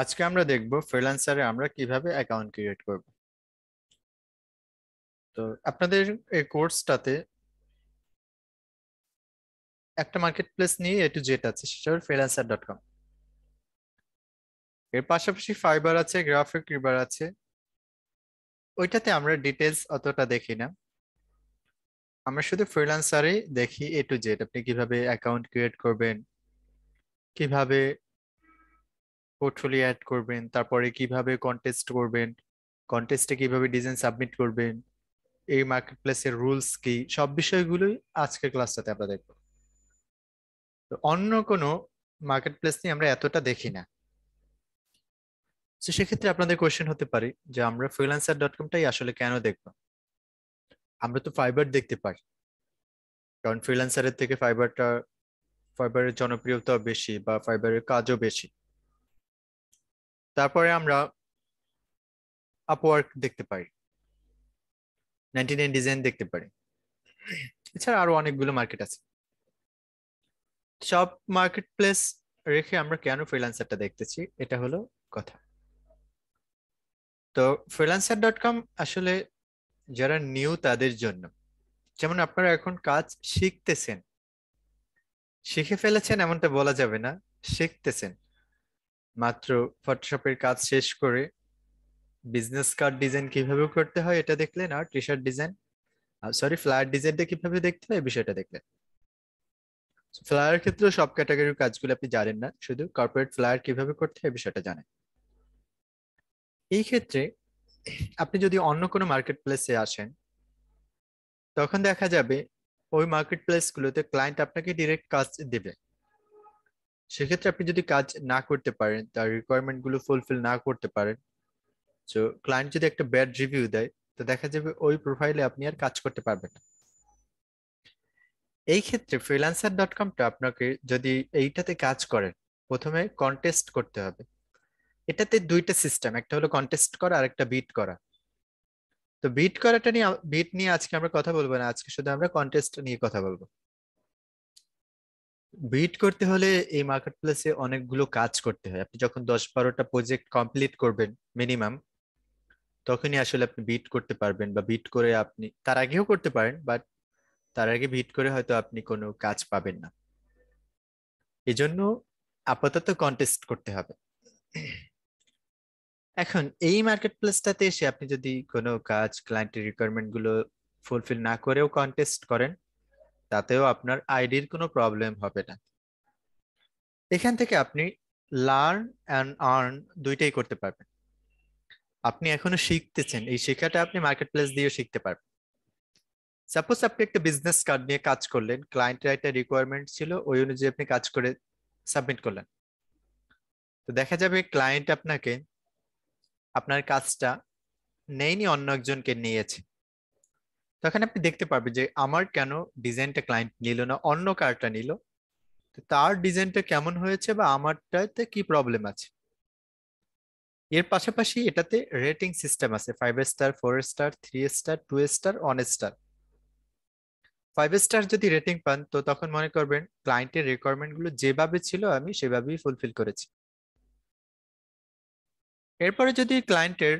আজকে আমরা দেখব ফ্রিল্যান্সারে আমরা কিভাবে অ্যাকাউন্ট ক্রিয়েট করব তো আপনাদের এই কোর্সটাতে একটা মার্কেট প্লেস নিয়ে এ টু জেড আছে সেটা হল ফ্রিল্যান্সার ডট কম এর পাশাপাশি ফাইবার আছে গ্রাফিক রিভার আছে ওইটাতে আমরা ডিটেলস অতটা দেখি না আমরা শুধু ফ্রিল্যান্সারেই দেখি এ টু জেড আপনি কিভাবে অ্যাকাউন্ট ক্রিয়েট করবেন কিভাবে পোর্টফোলিও অ্যাড করবেন তারপরে কিভাবে কন্টেস্ট করবেন কন্টেস্টে কিভাবে ডিজাইন সাবমিট করবেন এই মার্কেট প্লেসের রুলস কি সব বিষয়গুলোই আজকের ক্লাসটাতে আমরা দেখব তো অন্য কোনো মার্কেট প্লেস নিয়ে আমরা এতটা দেখি না তো সেক্ষেত্রে আপনাদের কোয়েশ্চেন হতে পারে যে আমরা ফ্রিল্যান্সার ডট কমটাই আসলে কেন দেখব আমরা তো ফাইবার দেখতে পারি কারণ ফ্রিল্যান্সারের থেকে ফাইবারটা ফাইবারের জনপ্রিয়তা বেশি বা ফাইবারের কাজও বেশি তারপরে আমরা আপওয়ার্ক দেখতে পারি নাইনটি নাইন ডিজাইন দেখতে পারি এছাড়া আরো অনেকগুলো মার্কেট আছে সব মার্কেট প্লেস রেখে আমরা কেন ফ্রিল্যান্সারটা দেখতেছি এটা হলো কথা তো ফ্রিল্যান্সার ডট কম আসলে যারা নিউ তাদের জন্য যেমন আপনারা এখন কাজ শিখতেছেন শিখে ফেলেছেন এমনটা বলা যাবে না শিখতেছেন মাত্র ফটোশপের কাজ শেষ করে বিজনেস কার্ড ডিজাইন কিভাবে করতে হয় এটা দেখলেন আর T shirt shirt design sorry flyer ডিজাইনটা কিভাবে দেখতে হয় বিষয়টা দেখলেন ফ্লায়ার ক্ষেত্রে সব ক্যাটাগরির কাজগুলো আপনি জানেন না শুধু কর্পোরেট ফ্লায়ার কিভাবে করতে হয় বিষয়টা জানেন এই ক্ষেত্রে আপনি যদি অন্য কোনো মার্কেট প্লেসে আসেন তখন দেখা যাবে ওই মার্কেট প্লেসগুলোতে ক্লায়েন্ট আপনাকে ডিরেক্ট কাজ দেবে সেক্ষেত্রে আপনি যদি কাজ না করতে পারেন তার রিকোয়ারমেন্ট গুলো ফুলফিল না করতে পারেন তো ক্লায়েন্ট যদি একটা ব্যাড রিভিউ দেয় তো দেখা যাবে ওই প্রোফাইলে আপনি আর কাজ করতে পারবেন না এই ক্ষেত্রে ফ্রিল্যান্সার ডট কমটা আপনাকে যদি এইটাতে কাজ করেন প্রথমে কন্টেস্ট করতে হবে এটাতে দুইটা সিস্টেম একটা হলো কন্টেস্ট করা আর একটা বিট করা তো বিট করাটা নিয়ে বিট নিয়ে আজকে আমরা কথা বলবো না আজকে শুধু আমরা কন্টেস্ট নিয়ে কথা বলবো বিট করতে হলে এই মার্কেট প্লেসে অনেকগুলো কাজ করতে হয় আপনি যখন দশ বারোটা প্রজেক্ট কমপ্লিট করবেন মিনিমাম তখনই আসলে আপনি বিট করতে পারবেন বা বিট করে আপনি তার আগেও করতে পারেন বাট তার আগে বিট করে হয়তো আপনি কোনো কাজ পাবেন না এজন্য আপাতত কন্টেস্ট করতে হবে এখন এই মার্কেট প্লেসটাতে এসে আপনি যদি কোনো কাজ ক্লায়েন্টের রিকোয়ারমেন্টগুলো গুলো ফুলফিল না করেও কন্টেস্ট করেন তাতেও আপনার আইডির কোনো প্রবলেম হবে না এখান থেকে আপনি লার্ন অ্যান্ড আর্ন দুইটাই করতে পারবেন আপনি এখনো শিখতেছেন এই শেখাটা আপনি মার্কেট প্লেস দিয়েও শিখতে পারবেন সাপোজ আপনি একটা বিজনেস কার্ড নিয়ে কাজ করলেন ক্লায়েন্টের একটা রিকোয়ারমেন্ট ছিল ওই অনুযায়ী আপনি কাজ করে সাবমিট করলেন তো দেখা যাবে ক্লায়েন্ট আপনাকে আপনার কাজটা নেয়নি অন্য একজনকে নিয়েছে তো এখানে আপনি দেখতে পাবেন যে আমার কেন ডিজাইনটা ক্লায়েন্ট নিল না অন্য কারটা নিল তার ডিজাইনটা কেমন হয়েছে বা আমারটাতে কি প্রবলেম আছে এর পাশাপাশি এটাতে রেটিং সিস্টেম আছে five star four star three star two star one star five star যদি রেটিং পান তো তখন মনে করবেন ক্লায়েন্টের রিকোয়ারমেন্টগুলো যেভাবে ছিল আমি সেভাবেই ফুলফিল করেছি এরপরে যদি ক্লায়েন্টের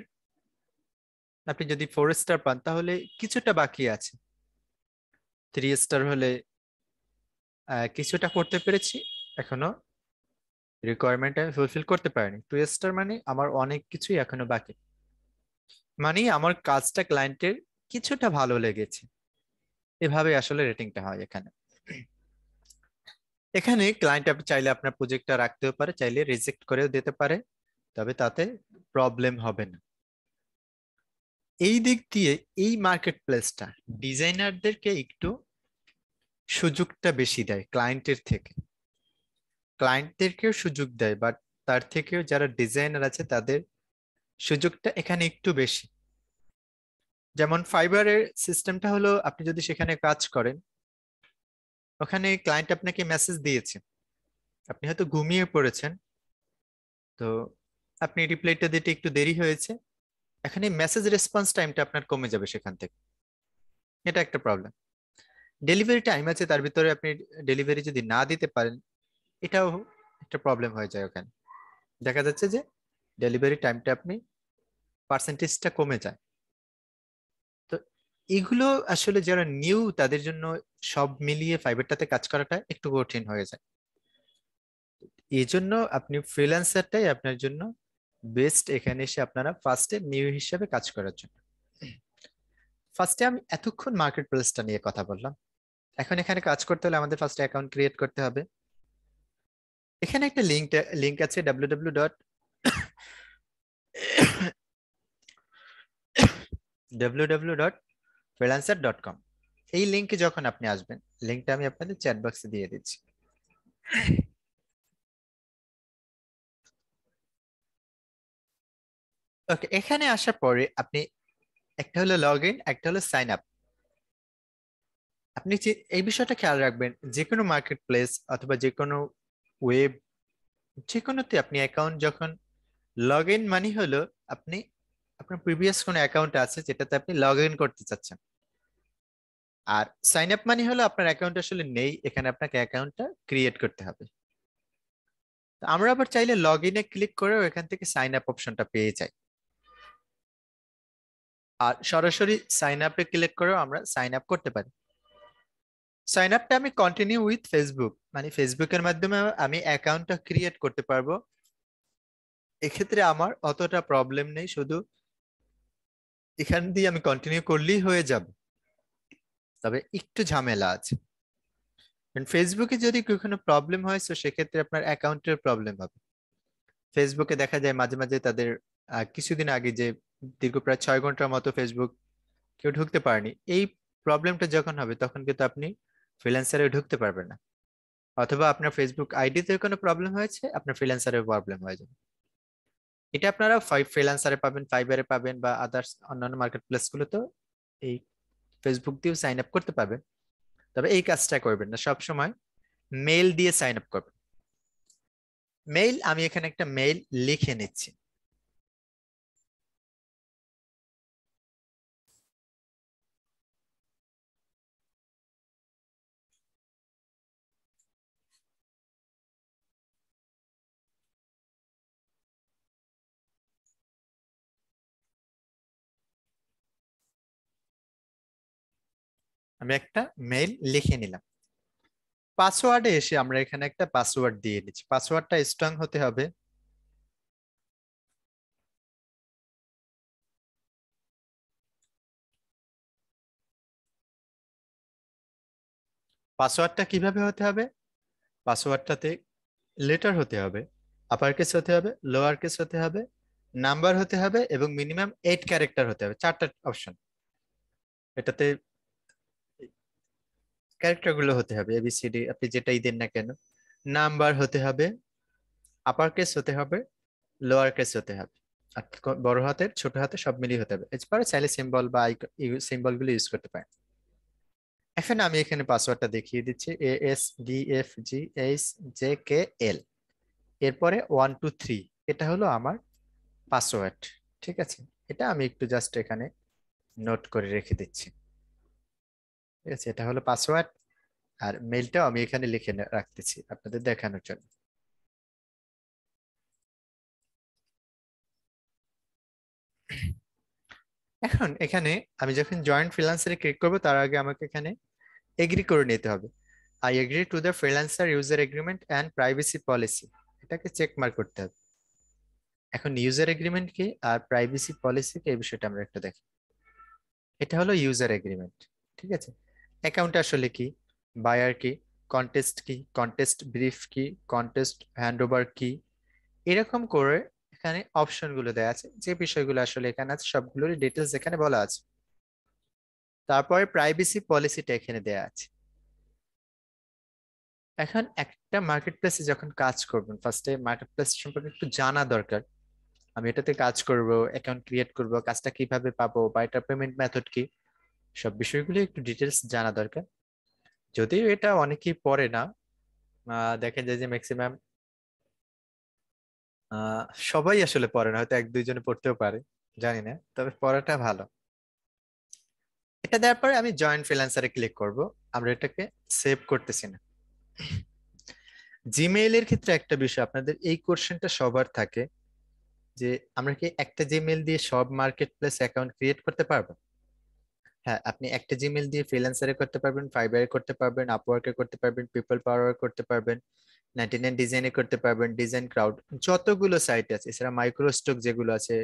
আপনি যদি ফোর স্টার পান তাহলে কিছুটা বাকি আছে থ্রি স্টার হলে কিছুটা করতে পেরেছি এখনো রিকোয়ারমেন্ট আমি ফুলফিল করতে পারিনি টু স্টার মানে আমার অনেক কিছুই এখনো বাকি মানে আমার কাজটা ক্লায়েন্টের কিছুটা ভালো লেগেছে এভাবে আসলে রেটিংটা হয় এখানে এখানে ক্লায়েন্ট আপনি চাইলে আপনার প্রজেক্টটা রাখতেও পারে চাইলে রিজেক্ট করেও দিতে পারে তবে তাতে প্রবলেম হবে না এই দিক দিয়ে এই মার্কেট প্লেসটা ডিজাইনারদেরকে একটু সুযোগটা বেশি দেয় ক্লায়েন্টের থেকে ক্লায়েন্টদেরকেও সুযোগ দেয় বাট তার থেকেও যারা ডিজাইনার আছে তাদের সুযোগটা এখানে একটু বেশি যেমন ফাইবারের সিস্টেমটা হলো আপনি যদি সেখানে কাজ করেন ওখানে ক্লায়েন্ট আপনাকে মেসেজ দিয়েছে আপনি হয়তো ঘুমিয়ে পড়েছেন তো আপনি রিপ্লাইটা দিতে একটু দেরি হয়েছে এখানে মেসেজ রেসপন্স টাইমটা আপনার কমে যাবে সেখান থেকে এটা একটা প্রবলেম ডেলিভারি টাইম আছে তার ভিতরে আপনি ডেলিভারি যদি না দিতে পারেন এটাও একটা প্রবলেম হয়ে যায় ওখানে দেখা যাচ্ছে যে ডেলিভারি টাইমটা আপনি পার্সেন্টেজটা কমে যায় তো এগুলো আসলে যারা নিউ তাদের জন্য সব মিলিয়ে ফাইবারটাতে কাজ করাটা একটু কঠিন হয়ে যায় এই জন্য আপনি ফ্রিল্যান্সারটাই আপনার জন্য বেস্ট এখানে এসে আপনারা ফার্স্টে নিউ হিসাবে কাজ করার জন্য ফার্স্টে আমি এতক্ষণ মার্কেট প্লেসটা নিয়ে কথা বললাম এখন এখানে কাজ করতে হলে আমাদের ফার্স্টে অ্যাকাউন্ট ক্রিয়েট করতে হবে এখানে একটা লিঙ্ক লিঙ্ক আছে W W dot W W dot freelancer dot com এই লিঙ্কে যখন আপনি আসবেন লিঙ্কটা আমি আপনাদের চ্যাট বক্সে দিয়ে দিচ্ছি ওকে এখানে আসার পরে আপনি একটা হলো লগ ইন একটা হলো সাইন আপ আপনি এই বিষয়টা খেয়াল রাখবেন যে কোনো মার্কেট প্লেস অথবা যে কোনো ওয়েব যে কোনোতে আপনি অ্যাকাউন্ট যখন লগ ইন মানে হলো আপনি আপনার প্রিভিয়াস কোনো অ্যাকাউন্ট আছে যেটাতে আপনি লগ ইন করতে চাচ্ছেন আর সাইন আপ মানে হলো আপনার অ্যাকাউন্ট আসলে নেই এখানে আপনাকে অ্যাকাউন্টটা ক্রিয়েট করতে হবে আমরা আবার চাইলে লগ ইনে ক্লিক করেও এখান থেকে সাইন আপ অপশনটা পেয়ে যাই আর সরাসরি সাইন আপে ক্লিক করেও আমরা সাইন আপ করতে পারি সাইন আপটা আমি কন্টিনিউ উইথ ফেসবুক মানে ফেসবুকের মাধ্যমে আমি অ্যাকাউন্টটা ক্রিয়েট করতে পারবো এক্ষেত্রে আমার অতটা প্রবলেম নেই শুধু এখান দিয়ে আমি কন্টিনিউ করলেই হয়ে যাবে তবে একটু ঝামেলা আছে ফেসবুকে যদি কোনো প্রবলেম হয় তো সেক্ষেত্রে আপনার অ্যাকাউন্টের প্রবলেম হবে ফেসবুকে দেখা যায় মাঝে মাঝে তাদের কিছুদিন আগে যে দীর্ঘ প্রায় ছয় ঘন্টার মতো ফেসবুক কেউ ঢুকতে পারেনি এই প্রবলেমটা যখন হবে তখন কিন্তু আপনি ফ্রিল্যান্সারে ঢুকতে পারবেন না অথবা আপনার ফেসবুক আইডিতে কোনো প্রবলেম হয়েছে আপনার ফ্রিল্যান্সারে প্রবলেম হয়ে যাবে এটা আপনারা ফ্রিল্যান্সারে পাবেন ফাইবারে পাবেন বা আদার্স অন্যান্য মার্কেট প্লেসগুলোতেও এই ফেসবুক দিয়েও সাইন আপ করতে পারবেন তবে এই কাজটা করবেন না সবসময় মেইল দিয়ে সাইন আপ করবেন মেইল আমি এখানে একটা মেইল লিখে নিচ্ছি আমি একটা মেইল লিখে নিলাম পাসওয়ার্ডে এসে আমরা এখানে একটা পাসওয়ার্ড দিয়ে দিচ্ছি পাসওয়ার্ডটা স্ট্রং হতে হবে পাসওয়ার্ডটা কিভাবে হতে হবে পাসওয়ার্ডটাতে লেটার হতে হবে আপার কেস হতে হবে লোয়ার কেস হতে হবে নাম্বার হতে হবে এবং মিনিমাম এইট ক্যারেক্টার হতে হবে চারটা অপশন এটাতে ক্যারেক্টার গুলো হতে হবে এবিসিডি আপনি যেটাই দেন না কেন নাম্বার হতে হবে আপার কেস হতে হবে লোয়ার কেস হতে হবে আর বড় হাতের ছোট হাতে সব মিলিয়ে হতে হবে এরপরে চাইলে সিম্বল বা সিম্বল গুলো ইউজ করতে পারেন এখন আমি এখানে পাসওয়ার্ডটা দেখিয়ে দিচ্ছি A S D F G H J K L এরপরে ওয়ান টু থ্রি এটা হলো আমার পাসওয়ার্ড ঠিক আছে এটা আমি একটু জাস্ট এখানে নোট করে রেখে দিচ্ছি ঠিক আছে এটা হলো পাসওয়ার্ড আর মেলটাও আমি এখানে লিখে রাখতেছি আপনাদের দেখানোর জন্য এখন এখানে আমি যখন জয়েন্ট ফ্রিল্যান্সারে ক্লিক করবো তার আগে আমাকে এখানে এগ্রি করে নিতে হবে I agree to the freelancer user agreement and privacy policy এটাকে চেক মার্ক করতে হবে এখন ইউজার এগ্রিমেন্ট কি আর প্রাইভেসি পলিসি কি এই বিষয়টা আমরা একটা দেখি এটা হলো ইউজার এগ্রিমেন্ট ঠিক আছে অ্যাকাউন্ট আসলে কি বায়ার কি কন্টেস্ট কি কন্টেস্ট ব্রিফ কি কন্টেস্ট হ্যান্ডওভার কি এরকম করে এখানে অপশনগুলো দেওয়া আছে যে বিষয়গুলো আসলে এখানে আছে সবগুলোর ডিটেলস এখানে বলা আছে তারপরে প্রাইভেসি পলিসিটা এখানে দেয়া আছে এখন একটা মার্কেট প্লেসে যখন কাজ করবেন ফার্স্টে মার্কেট প্লেস সম্পর্কে একটু জানা দরকার আমি এটাতে কাজ করব অ্যাকাউন্ট ক্রিয়েট করব কাজটা কিভাবে পাবো বা এটার পেমেন্ট মেথড কি সব বিষয়গুলো একটু ডিটেলস জানা দরকার যদিও এটা অনেকেই পড়ে না দেখা যায় যে ম্যাক্সিমাম সবাই আসলে পড়ে না হয়তো এক দুইজনে পড়তেও পারে জানি না তবে পড়াটা ভালো এটা দেওয়ার পরে আমি জয়েন্ট ফ্রিল্যান্সারে ক্লিক করব আমরা এটাকে সেভ করতেছি না জিমেইলের ক্ষেত্রে একটা বিষয় আপনাদের এই কোশ্চেনটা সবার থাকে যে আমরা কি একটা জিমেইল দিয়ে সব মার্কেট প্লেস অ্যাকাউন্ট ক্রিয়েট করতে পারবো হ্যাঁ আপনি একটা জিমেল দিয়ে ফ্রিল্যান্সারে করতে পারবেন ফাইবারে করতে পারবেন আপওয়ার্কে করতে পারবেন পিপল পাওয়ার করতে পারবেন নাইনটি নাইন ডিজাইনে করতে পারবেন ডিজাইন ক্রাউড যতগুলো সাইট আছে এছাড়া মাইক্রোস্টক যেগুলো আছে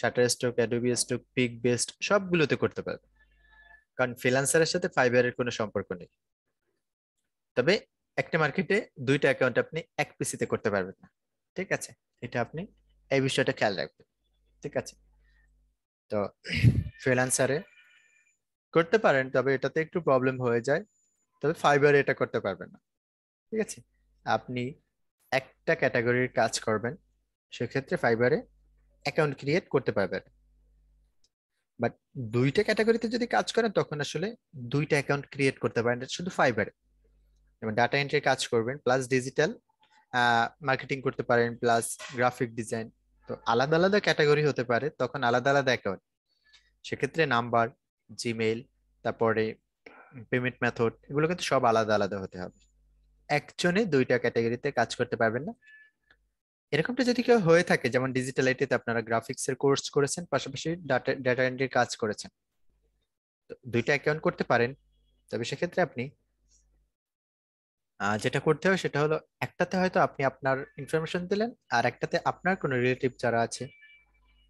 Shutterstock Adobe Stock Pikbest সবগুলোতে করতে পারবেন কারণ ফ্রিল্যান্সারের সাথে ফাইবারের কোনো সম্পর্ক নেই তবে একটা মার্কেটে দুইটা অ্যাকাউন্ট আপনি এক পিসিতে করতে পারবেন না ঠিক আছে এটা আপনি এই বিষয়টা খেয়াল রাখবেন ঠিক আছে তো ফ্রিল্যান্সারে করতে পারেন তবে এটাতে একটু প্রবলেম হয়ে যায় তবে ফাইবারে এটা করতে পারবেন না ঠিক আছে আপনি একটা ক্যাটাগরির কাজ করবেন সেক্ষেত্রে ফাইবারে অ্যাকাউন্ট ক্রিয়েট করতে পারবেন বাট দুইটা ক্যাটাগরিতে যদি কাজ করেন তখন আসলে দুইটা অ্যাকাউন্ট ক্রিয়েট করতে পারেন শুধু ফাইবারে যেমন ডাটা এন্ট্রির কাজ করবেন প্লাস ডিজিটাল মার্কেটিং করতে পারেন প্লাস গ্রাফিক ডিজাইন তো আলাদা আলাদা ক্যাটাগরি হতে পারে তখন আলাদা আলাদা অ্যাকাউন্ট সেক্ষেত্রে নাম্বার জিমেইল তারপরে পেমেন্ট মেথড এগুলো কিন্তু সব আলাদা আলাদা হতে হবে একজনে দুইটা ক্যাটাগরিতে কাজ করতে পারবেন না এরকমটা যদি কেউ হয়ে থাকে যেমন ডিজিটাল আইটিতে আপনারা গ্রাফিক্স এর কোর্স করেছেন পাশাপাশি ডাটা ডাটা এন্ট্রির কাজ করেছেন দুইটা অ্যাকাউন্ট করতে পারেন তবে সেক্ষেত্রে আপনি যেটা করতে হয় সেটা হলো একটাতে হয়তো আপনি আপনার ইনফরমেশন দিলেন আর একটাতে আপনার কোনো রিলেটিভ যারা আছে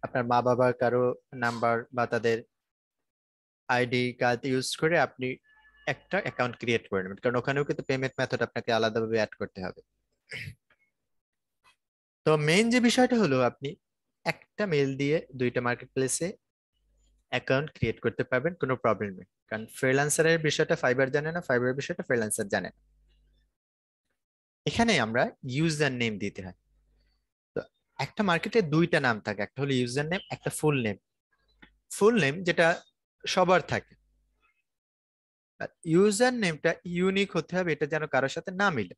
আপনার মা বাবার কারো নাম্বার বা তাদের আইডি কার্ড ইউজ করে আপনি একটা অ্যাকাউন্ট ক্রিয়েট করে নেবেন কারণ ওখানেও কিন্তু পেমেন্ট মেথড আপনাকে আলাদাভাবে অ্যাড করতে হবে তো মেইন যে বিষয়টা হলো আপনি একটা মেল দিয়ে দুইটা মার্কেট প্লেসে অ্যাকাউন্ট ক্রিয়েট করতে পারবেন কোনো প্রবলেম নেই কারণ ফ্রিল্যান্সারের বিষয়টা ফাইবার জানে না ফাইবারের বিষয়টা ফ্রিল্যান্সার জানে না এখানে আমরা ইউজার নেম দিতে হয় তো একটা মার্কেটে দুইটা নাম থাকে একটা হলো ইউজার নেম একটা ফুল নেম ফুল নেম যেটা সবার থাকে ইউজার নেমটা ইউনিক হতে হবে এটা যেন কারোর সাথে না মিলে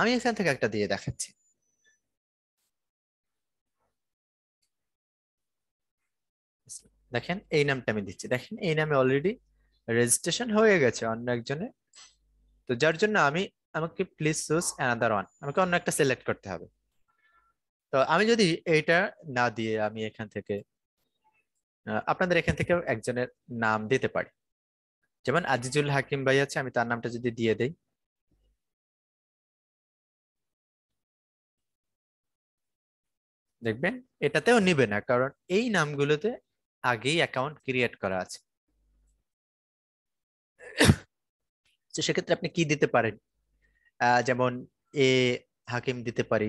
আমি এখান থেকে একটা দিয়ে দেখাচ্ছি দেখেন এই নামটা আমি দিচ্ছি দেখেন এই নামে অলরেডি রেজিস্ট্রেশন হয়ে গেছে অন্য একজনে তো যার জন্য আমি আমাকে প্লিজ চুজ অ্যানাদার ওয়ান আমাকে অন্য একটা সিলেক্ট করতে হবে তো আমি যদি এইটা না দিয়ে আমি এখান থেকে আপনাদের এখান থেকেও একজনের নাম দিতে পারি যেমন আজিজুল হাকিম ভাই আছে আমি তার নামটা যদি দিয়ে দেই দেখবেন এটাতেও নিবে না কারণ এই নামগুলোতে আগেই অ্যাকাউন্ট ক্রিয়েট করা আছে সেক্ষেত্রে আপনি কি দিতে পারেন যেমন এ হাকিম দিতে পারি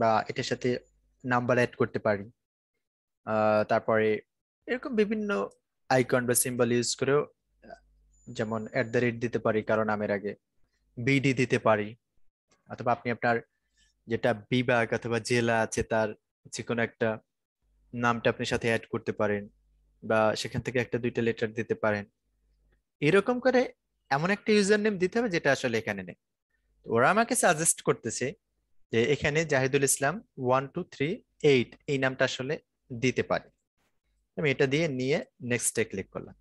বা এটার সাথে নাম্বার অ্যাড করতে পারি তারপরে এরকম বিভিন্ন আইকন বা সিম্বল ইউজ করেও যেমন অ্যাট দ্য রেট দিতে পারি কারণ নামের আগে বিডি দিতে পারি অথবা আপনি আপনার যেটা বিভাগ অথবা জেলা আছে তার যে কোনো একটা নামটা আপনি সাথে অ্যাড করতে পারেন বা সেখান থেকে একটা দুইটা লেটার দিতে পারেন এরকম করে এমন একটা ইউজার নেম দিতে হবে যেটা আসলে এখানে নেই ওরা আমাকে সাজেস্ট করতেছে যে এখানে Zahidul Islam one two three eight এই নামটা আসলে দিতে পারে আমি এটা দিয়ে নিয়ে নেক্সটে ক্লিক করলাম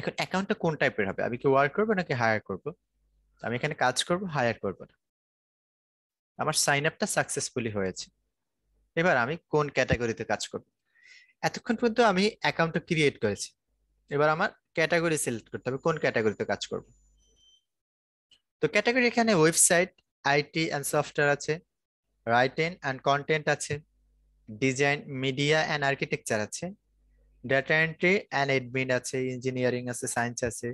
এখন অ্যাকাউন্টটা কোন টাইপের হবে আমি কি ওয়ার্ক করবো নাকি হায়ার করবো আমি এখানে কাজ করব হায়ার করব না আমার সাইন আপটা সাকসেসফুলি হয়েছে এবার আমি কোন ক্যাটাগরিতে কাজ করব এতক্ষণ পর্যন্ত আমি অ্যাকাউন্টটা ক্রিয়েট করেছি এবার আমার ক্যাটাগরি সিলেক্ট করতে হবে কোন ক্যাটাগরিতে কাজ করব তো ক্যাটাগরি এখানে ওয়েবসাইট আইটি অ্যান্ড সফটওয়্যার আছে রাইটেন অ্যান্ড কন্টেন্ট আছে ডিজাইন মিডিয়া অ্যান্ড আর্কিটেকচার আছে ডেটা এন্ট্রি অ্যান্ড এডমিন আছে ইঞ্জিনিয়ারিং আছে সায়েন্স আছে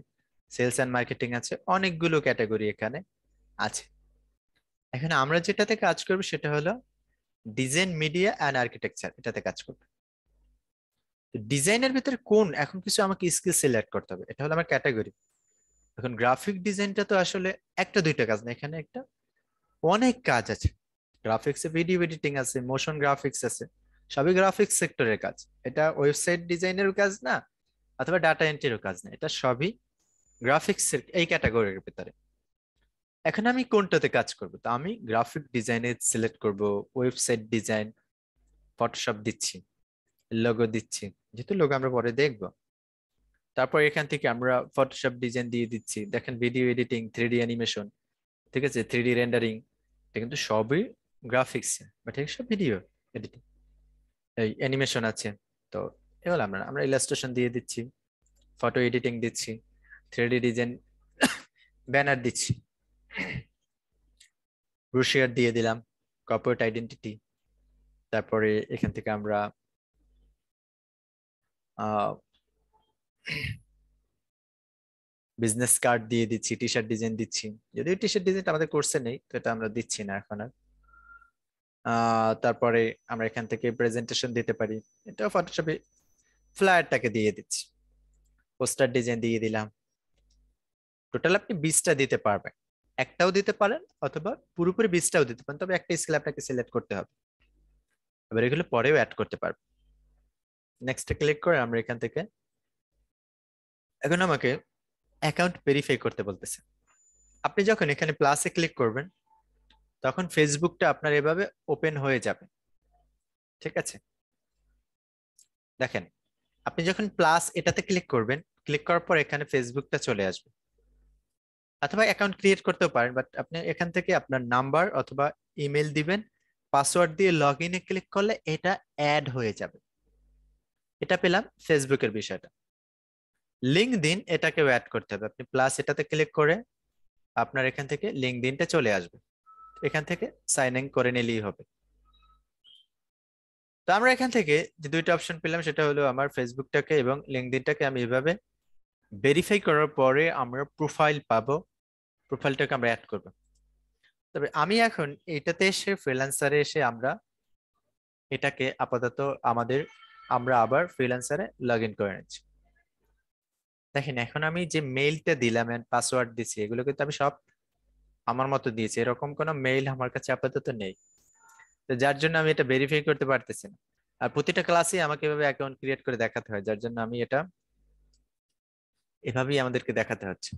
সেলস অ্যান্ড মার্কেটিং আছে অনেকগুলো ক্যাটাগরি এখানে আছে এখন আমরা যেটাতে কাজ করব সেটা হলো ডিজাইন মিডিয়া অ্যান্ড আর্কিটেকচার এটাতে কাজ করবে ডিজাইনের ভিতরে কোন এখন কিছু আমাকে স্কিল সিলেক্ট করতে হবে এটা হলো আমার ক্যাটাগরি এখন গ্রাফিক ডিজাইনটা তো আসলে একটা দুইটা কাজ না এখানে একটা অনেক কাজ আছে গ্রাফিক্সে ভিডিও এডিটিং আছে মোশন গ্রাফিক্স আছে সবই গ্রাফিক্স সেক্টরের কাজ এটা ওয়েবসাইট ডিজাইনেরও কাজ না অথবা ডাটা এন্ট্রিরও কাজ না এটা সবই গ্রাফিক্সের এই ক্যাটাগরির ভিতরে এখন আমি কোনটাতে কাজ করব তো আমি গ্রাফিক ডিজাইনে সিলেক্ট করব ওয়েবসাইট ডিজাইন ফটোশপ দিচ্ছি লোগো দিচ্ছি যেহেতু লোগো আমরা পরে দেখব তারপর এখান থেকে আমরা ফটোশপ ডিজাইন দিয়ে দিচ্ছি দেখেন ভিডিও এডিটিং থ্রি অ্যানিমেশন ঠিক আছে থ্রি রেন্ডারিং এটা কিন্তু সবই গ্রাফিক্স বাট সব ভিডিও এডিটিং এই অ্যানিমেশন আছে তো এগুলো আমরা আমরা ইলাস্ট্রেশন দিয়ে দিচ্ছি ফটো এডিটিং দিচ্ছি থ্রিডি ডিজাইন ব্যানার দিচ্ছি রুশিয়ার দিয়ে দিলাম কর্পোরেট আইডেন্টিটি তারপরে এখান থেকে আমরা বিজনেস কার্ড দিয়ে দিচ্ছি টি শার্ট ডিজাইন দিচ্ছি যদিও টি শার্ট ডিজাইনটা আমাদের কোর্সে নেই তো এটা আমরা দিচ্ছি না এখন আর তারপরে আমরা এখান থেকে প্রেজেন্টেশন দিতে পারি এটা ফটোশপে ফ্লায়ারটাকে দিয়ে দিচ্ছি পোস্টার ডিজাইন দিয়ে দিলাম টোটাল আপনি বিশটা দিতে পারবেন একটাও দিতে পারেন অথবা পুরোপুরি বিশটাও দিতে পারেন তবে একটা স্কেল আপনাকে সিলেক্ট করতে হবে এবার এগুলো পরেও অ্যাড করতে পারবেন নেক্সটে ক্লিক করে আমরা এখান থেকে এখন আমাকে অ্যাকাউন্ট ভেরিফাই করতে বলতেছে আপনি যখন এখানে প্লাসে ক্লিক করবেন তখন ফেসবুকটা আপনার এভাবে ওপেন হয়ে যাবে ঠিক আছে দেখেন আপনি যখন প্লাস এটাতে ক্লিক করবেন ক্লিক করার পর এখানে ফেসবুকটা চলে আসবে অথবা অ্যাকাউন্ট ক্রিয়েট করতেও পারেন বাট আপনি এখান থেকে আপনার নাম্বার অথবা ইমেল দিবেন পাসওয়ার্ড দিয়ে লগ ইনে ক্লিক করলে এটা অ্যাড হয়ে যাবে এটা পেলাম ফেসবুকের বিষয়টা লিঙ্ক দিন এটাকেও অ্যাড করতে হবে আপনি প্লাস এটাতে ক্লিক করে আপনার এখান থেকে লিঙ্ক দিনটা চলে আসবে এখান থেকে সাইন করে নিলেই হবে তো আমরা এখান থেকে যে দুইটা অপশন পেলাম সেটা হলো আমার ফেসবুকটাকে এবং লিঙ্কডিনটাকে আমি এভাবে ভেরিফাই করার পরে আমরা প্রোফাইল পাবো প্রোফাইলটাকে আমরা অ্যাড করব তবে আমি এখন এটাতে এসে ফ্রিল্যান্সারে এসে আমরা এটাকে আপাতত আমাদের আমরা আবার ফ্রিল্যান্সারে লগ ইন করে নিচ্ছি দেখেন এখন আমি যে মেইলটা দিলাম পাসওয়ার্ড দিছি এগুলো কিন্তু আমি সব আমার মতো দিয়েছে এরকম কোনো মেইল আমার কাছে আপাতত নেই তো যার জন্য আমি এটা ভেরিফাই করতে পারতেছি না আর প্রতিটা ক্লাসে আমাকে এভাবে অ্যাকাউন্ট ক্রিয়েট করে দেখাতে হয় যার জন্য আমি এটা এভাবেই আমাদেরকে দেখাতে হচ্ছে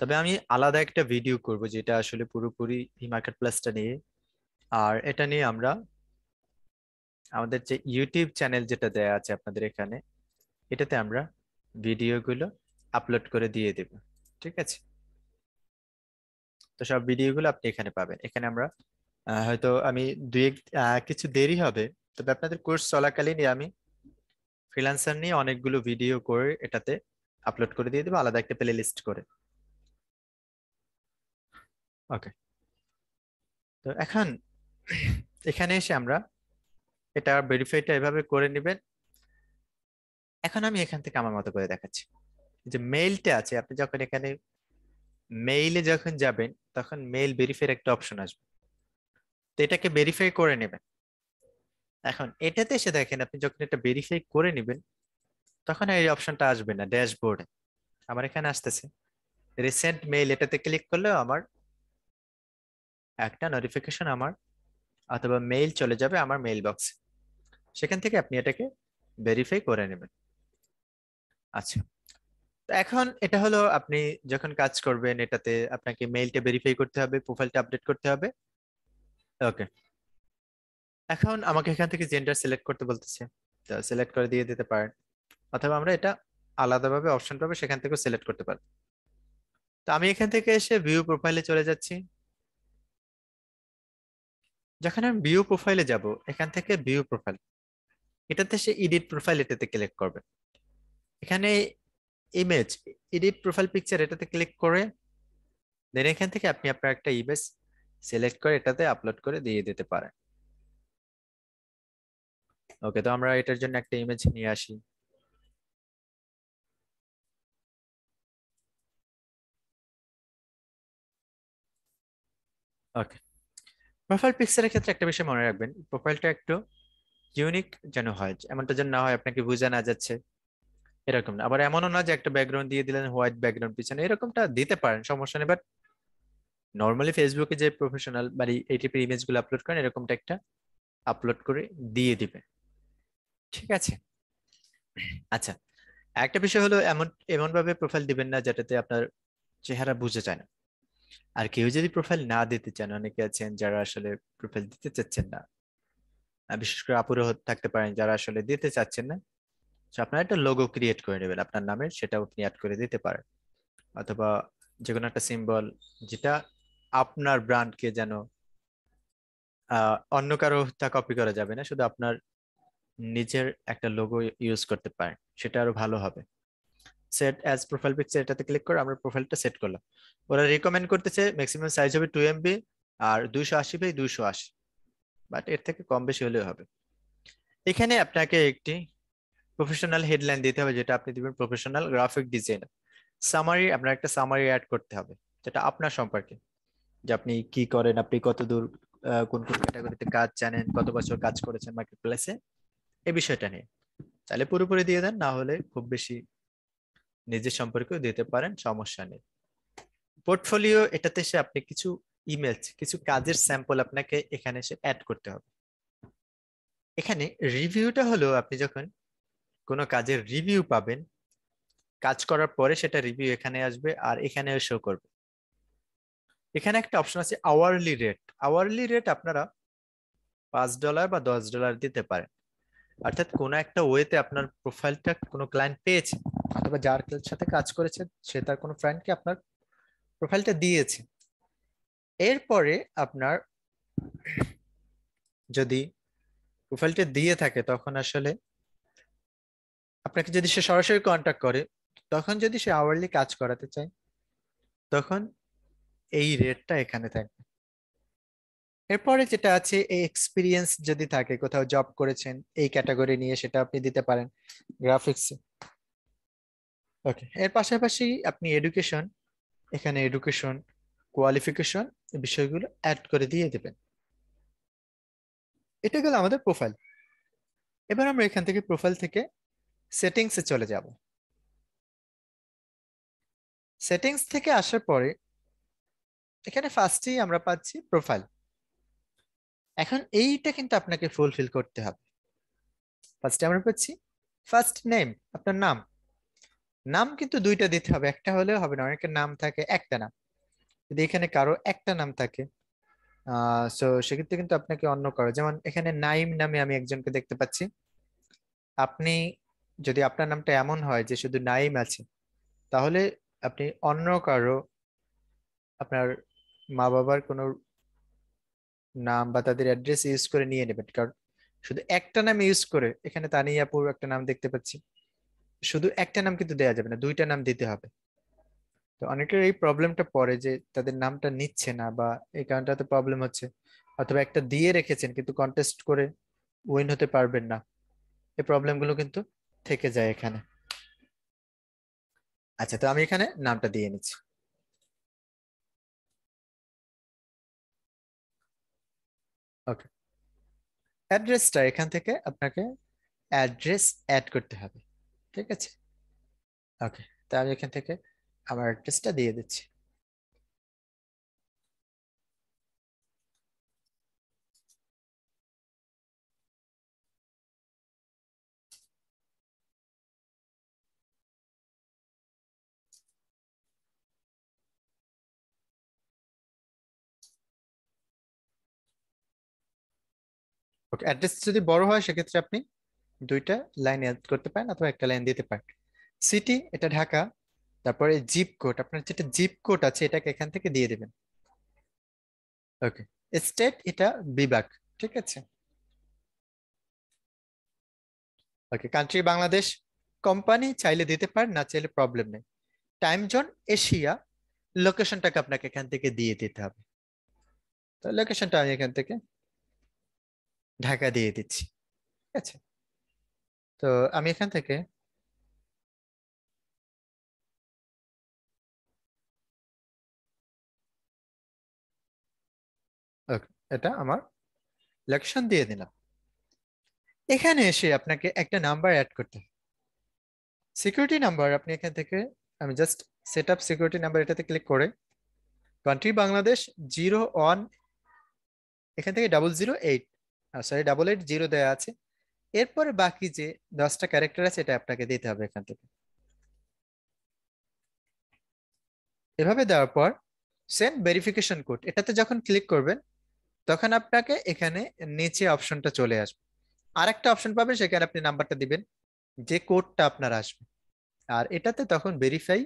তবে আমি আলাদা একটা ভিডিও করব যেটা আসলে পুরোপুরি ই মার্কেট প্লাসটা নিয়ে আর এটা নিয়ে আমরা আমাদের যে ইউটিউব চ্যানেল যেটা দেয়া আছে আপনাদের এখানে এটাতে আমরা ভিডিওগুলো আপলোড করে দিয়ে দেব ঠিক আছে তো সব ভিডিওগুলো আপনি এখানে পাবেন এখানে আমরা হয়তো আমি দুই কিছু দেরি হবে তবে আপনাদের কোর্স চলাকালীন আমি ফ্রিলান্সার নিয়ে অনেকগুলো ভিডিও করে এটাতে আপলোড করে দিয়ে দেবো আলাদা একটা প্লে লিস্ট করে ওকে তো এখন এখানে এসে আমরা এটা ভেরিফাইটা এভাবে করে নেবেন এখন আমি এখান থেকে আমার মতো করে দেখাচ্ছি যে মেইলটা আছে আপনি যখন এখানে মেইলে যখন যাবেন তখন মেইল ভেরিফাই একটা অপশন আসবে তো এটাকে ভেরিফাই করে নেবেন এখন এটাতে এসে দেখেন আপনি যখন এটা ভেরিফাই করে নেবেন তখন এই অপশনটা আসবে না ড্যাশবোর্ডে আমার এখানে আসতেছে রিসেন্ট মেইল এটাতে ক্লিক করলেও আমার একটা নোটিফিকেশন আমার অথবা মেইল চলে যাবে আমার মেইল বক্সে সেখান থেকে আপনি এটাকে ভেরিফাই করে নেবেন আচ্ছা এখন এটা হলো আপনি যখন কাজ করবেন এটাতে আপনাকে মেইলটা ভেরিফাই করতে হবে প্রোফাইলটা আপডেট করতে হবে ওকে এখন আমাকে এখান থেকে জেন্ডার সিলেক্ট করতে বলতেছে তো সিলেক্ট করে দিয়ে দিতে পারেন অথবা আমরা এটা আলাদাভাবে অপশন পাবে সেখান থেকে সিলেক্ট করতে পারবো তো আমি এখান থেকে এসে ভিউ প্রোফাইলে চলে যাচ্ছি যখন আমি ভিউ প্রোফাইলে যাব এখান থেকে ভিউ প্রোফাইল এটাতে সে এডিট প্রোফাইল এটাতে ক্লিক করবে এখানে ইমেজ এডিট প্রোফাইল পিকচার এটাতে ক্লিক করে দেন এখান থেকে আপনি আপনার একটা ইমেজ সিলেক্ট করে এটাতে আপলোড করে দিয়ে দিতে পারেন ওকে তো আমরা এটার জন্য একটা ইমেজ নিয়ে আসি ওকে প্রোফাইল পিকচারের ক্ষেত্রে একটা বিষয় মনে রাখবেন প্রোফাইলটা একটু ইউনিক যেন হয় এমনটা যেন না হয় আপনাকে বোঝা না যাচ্ছে এরকম না আবার এমনও না যে একটা ব্যাকগ্রাউন্ড দিয়ে দিলেন হোয়াইট ব্যাকগ্রাউন্ড পিছনে এরকমটা দিতে পারেন সমস্যা নেই বাট নর্মালি ফেসবুকে যে প্রফেশনাল মানে এইটিপির ইমেজগুলো আপলোড করেন এরকমটা একটা আপলোড করে দিয়ে দিবে ঠিক আছে আচ্ছা একটা বিষয় হলো এমন এমন ভাবে প্রোফাইল দিবেন না যেটাতে আপনার চেহারা বুঝে যায় না আর কেউ যদি প্রোফাইল না দিতে চান অনেকে আছেন যারা আসলে প্রোফাইল দিতে চাচ্ছেন না বিশেষ করে আপুরও থাকতে পারেন যারা আসলে দিতে চাচ্ছেন না আপনার একটা লোগো ক্রিয়েট করে নেবেন আপনার নামের সেটাও আপনি অ্যাড করে দিতে পারেন অথবা যে কোনো একটা সিম্বল যেটা আপনার ব্র্যান্ডকে যেন অন্য কারো তা কপি করা যাবে না শুধু আপনার নিজের একটা লোগো ইউজ করতে পারেন সেটা আরো ভালো হবে সেট অ্যাজ প্রোফাইল পিকচার এটাতে ক্লিক করে আমরা প্রোফাইলটা সেট করলাম ওরা রেকমেন্ড করতেছে ম্যাক্সিমাম সাইজ হবে টু এমবি আর দুইশো আশি বাই দুইশো আশি বাট এর থেকে কম বেশি হলেও হবে এখানে আপনাকে একটি প্রফেশনাল হেডলাইন দিতে হবে যেটা আপনি দিবেন প্রফেশনাল গ্রাফিক ডিজাইনার সামারি আপনার একটা সামারি অ্যাড করতে হবে যেটা আপনার সম্পর্কে যে আপনি কি করেন আপনি কত দূর কোন কোন ক্যাটাগরিতে কাজ জানেন কত বছর কাজ করেছেন মার্কেট প্লেসে এই বিষয়টা নিয়ে তাহলে পুরোপুরি দিয়ে দেন না হলে খুব বেশি নিজের সম্পর্কেও দিতে পারেন সমস্যা নেই পোর্টফোলিও এটাতে সে আপনি কিছু ইমেল কিছু কাজের স্যাম্পল আপনাকে এখানে সে অ্যাড করতে হবে এখানে রিভিউটা হলো আপনি যখন কোনো কাজের রিভিউ পাবেন কাজ করার পরে সেটা রিভিউ এখানে আসবে আর এখানে শো করবে এখানে একটা অপশন আছে আওয়ারলি রেট আওয়ারলি রেট আপনারা পাঁচ ডলার বা দশ ডলার দিতে পারেন অর্থাৎ কোনো একটা ওয়েতে আপনার প্রোফাইলটা কোনো ক্লায়েন্ট পেয়েছে অথবা যার সাথে কাজ করেছে সে তার কোনো ফ্রেন্ডকে আপনার প্রোফাইলটা দিয়েছে এরপরে আপনার যদি প্রোফাইলটা দিয়ে থাকে তখন আসলে আপনাকে যদি সে সরাসরি কন্ট্যাক্ট করে তখন যদি সে আওয়ারলি কাজ করাতে চায় তখন এই রেটটা এখানে থাকবে এরপরে যেটা আছে এই এক্সপিরিয়েন্স যদি থাকে কোথাও জব করেছেন এই ক্যাটাগরি নিয়ে সেটা আপনি দিতে পারেন গ্রাফিক্স ওকে এর পাশাপাশি আপনি এডুকেশন এখানে এডুকেশন কোয়ালিফিকেশন বিষয়গুলো অ্যাড করে দিয়ে দেবেন এটা গেল আমাদের প্রোফাইল এবার আমরা এখান থেকে প্রোফাইল থেকে সেটিংসে চলে যাব সেটিংস থেকে আসার পরে এখানে ফার্স্টেই আমরা পাচ্ছি প্রোফাইল এখন এইটা কিন্তু আপনাকে ফুলফিল করতে হবে ফার্স্টে আমরা পাচ্ছি ফার্স্ট নেম আপনার নাম নাম কিন্তু দুইটা দিতে হবে একটা হলেও হবে না অনেকের নাম থাকে একটা নাম যদি এখানে কারো একটা নাম থাকে সেক্ষেত্রে কিন্তু আপনাকে অন্য কারো যেমন এখানে নাইম নামে আমি একজনকে দেখতে পাচ্ছি আপনি যদি আপনার নামটা এমন হয় যে শুধু নাইম আছে তাহলে আপনি অন্য কারো আপনার মা বাবার কোনো নাম বা তাদের অ্যাড্রেস ইউজ করে নিয়ে নেবেন কারণ শুধু একটা নাম ইউজ করে এখানে তানিয়াপুর একটা নাম দেখতে পাচ্ছি শুধু একটা নাম কিন্তু দেয়া যাবে না দুইটা নাম দিতে হবে তো অনেকের এই প্রবলেমটা পড়ে যে তাদের নামটা নিচ্ছে না বা এই কারণটাতে প্রবলেম হচ্ছে অথবা একটা দিয়ে রেখেছেন কিন্তু কন্টেস্ট করে উইন হতে পারবেন না এই প্রবলেমগুলো কিন্তু থেকে যায় এখানে আচ্ছা তো আমি এখানে নামটা দিয়ে নিচ্ছি ওকে অ্যাড্রেসটা এখান থেকে আপনাকে অ্যাড্রেস অ্যাড করতে হবে ঠিক আছে ওকে তো আমি এখান থেকে আমার অ্যাড্রেসটা দিয়ে দিচ্ছি ওকে অ্যাড্রেস যদি বড় হয় সেক্ষেত্রে আপনি দুইটা লাইন অ্যাড করতে পারেন অথবা একটা লাইন দিতে পারেন সিটি এটা ঢাকা তারপরে জিপ কোড আপনার যেটা জিপ কোড আছে এটাকে এখান থেকে দিয়ে দেবেন ওকে স্টেট এটা বিভাগ ঠিক আছে ওকে কান্ট্রি বাংলাদেশ কোম্পানি চাইলে দিতে পারেন না চাইলে প্রবলেম নেই টাইম জোন এশিয়া লোকেশনটাকে আপনাকে এখান থেকে দিয়ে দিতে হবে তো লোকেশনটা আমি এখান থেকে ঢাকা দিয়ে দিচ্ছি ঠিক আছে তো আমি এখান থেকে এটা আমার লেকশন দিয়ে দিলাম এখানে এসে আপনাকে একটা নাম্বার অ্যাড করতে হবে সিকিউরিটি নাম্বার আপনি এখান থেকে আমি just set up security number এটাতে ক্লিক করে কান্ট্রি বাংলাদেশ জিরো ওয়ান এখান থেকে double zero eight sorry double eight zero দেওয়া আছে এরপরে বাকি যে দশটা ক্যারেক্টার আছে এটা আপনাকে দিতে হবে এখান থেকে এভাবে দেওয়ার পর সেন্ড ভেরিফিকেশন কোড এটাতে যখন ক্লিক করবেন তখন আপনাকে এখানে নিচে অপশনটা চলে আসবে আর একটা অপশন পাবেন সেখানে আপনি নাম্বারটা দিবেন যে কোডটা আপনার আসবে আর এটাতে তখন ভেরিফাই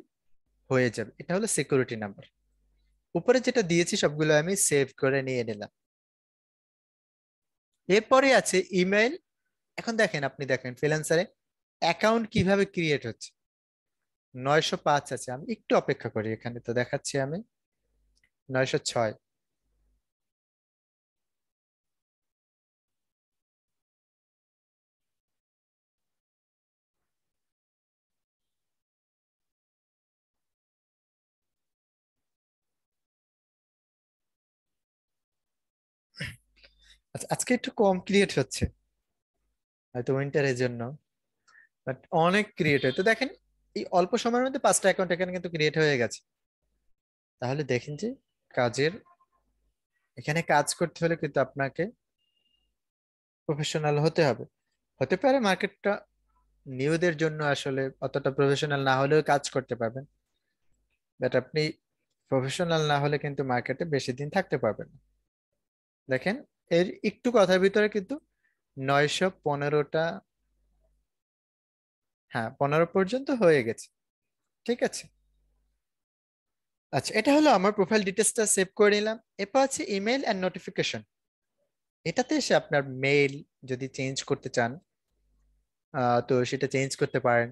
হয়ে যাবে এটা হলো সিকিউরিটি নাম্বার উপরে যেটা দিয়েছি সবগুলো আমি সেভ করে নিয়ে নিলাম এরপরে আছে ইমেল এখন দেখেন আপনি দেখেন ফ্রিল্যান্সারে অ্যাকাউন্ট কিভাবে ক্রিয়েট হচ্ছে নয়শো পাঁচ আছে আমি একটু অপেক্ষা করি এখানে তো দেখাচ্ছি আমি নয়শো ছয় আচ্ছা, আজকে একটু কম ক্রিয়েট হচ্ছে হয়তো উইন্টারের জন্য বাট অনেক ক্রিয়েট হয় তো দেখেন এই অল্প সময়ের মধ্যে পাঁচটা অ্যাকাউন্ট এখানে কিন্তু ক্রিয়েট হয়ে গেছে তাহলে দেখেন যে কাজের এখানে কাজ করতে হলে কিন্তু আপনাকে প্রফেশনাল হতে হবে হতে পারে মার্কেটটা নিউদের জন্য আসলে অতটা প্রফেশনাল না হলেও কাজ করতে পারবেন বাট আপনি প্রফেশনাল না হলে কিন্তু মার্কেটে বেশি দিন থাকতে পারবেন দেখেন এর একটু কথার ভিতরে কিন্তু নয়শো পনেরোটা হ্যাঁ পনেরো পর্যন্ত হয়ে গেছে ঠিক আছে আচ্ছা এটা হলো আমার প্রোফাইল ডিটেলসটা সেভ করে নিলাম এরপর আছে ইমেল অ্যান্ড নোটিফিকেশন এটাতে এসে আপনার মেইল যদি চেঞ্জ করতে চান তো সেটা চেঞ্জ করতে পারেন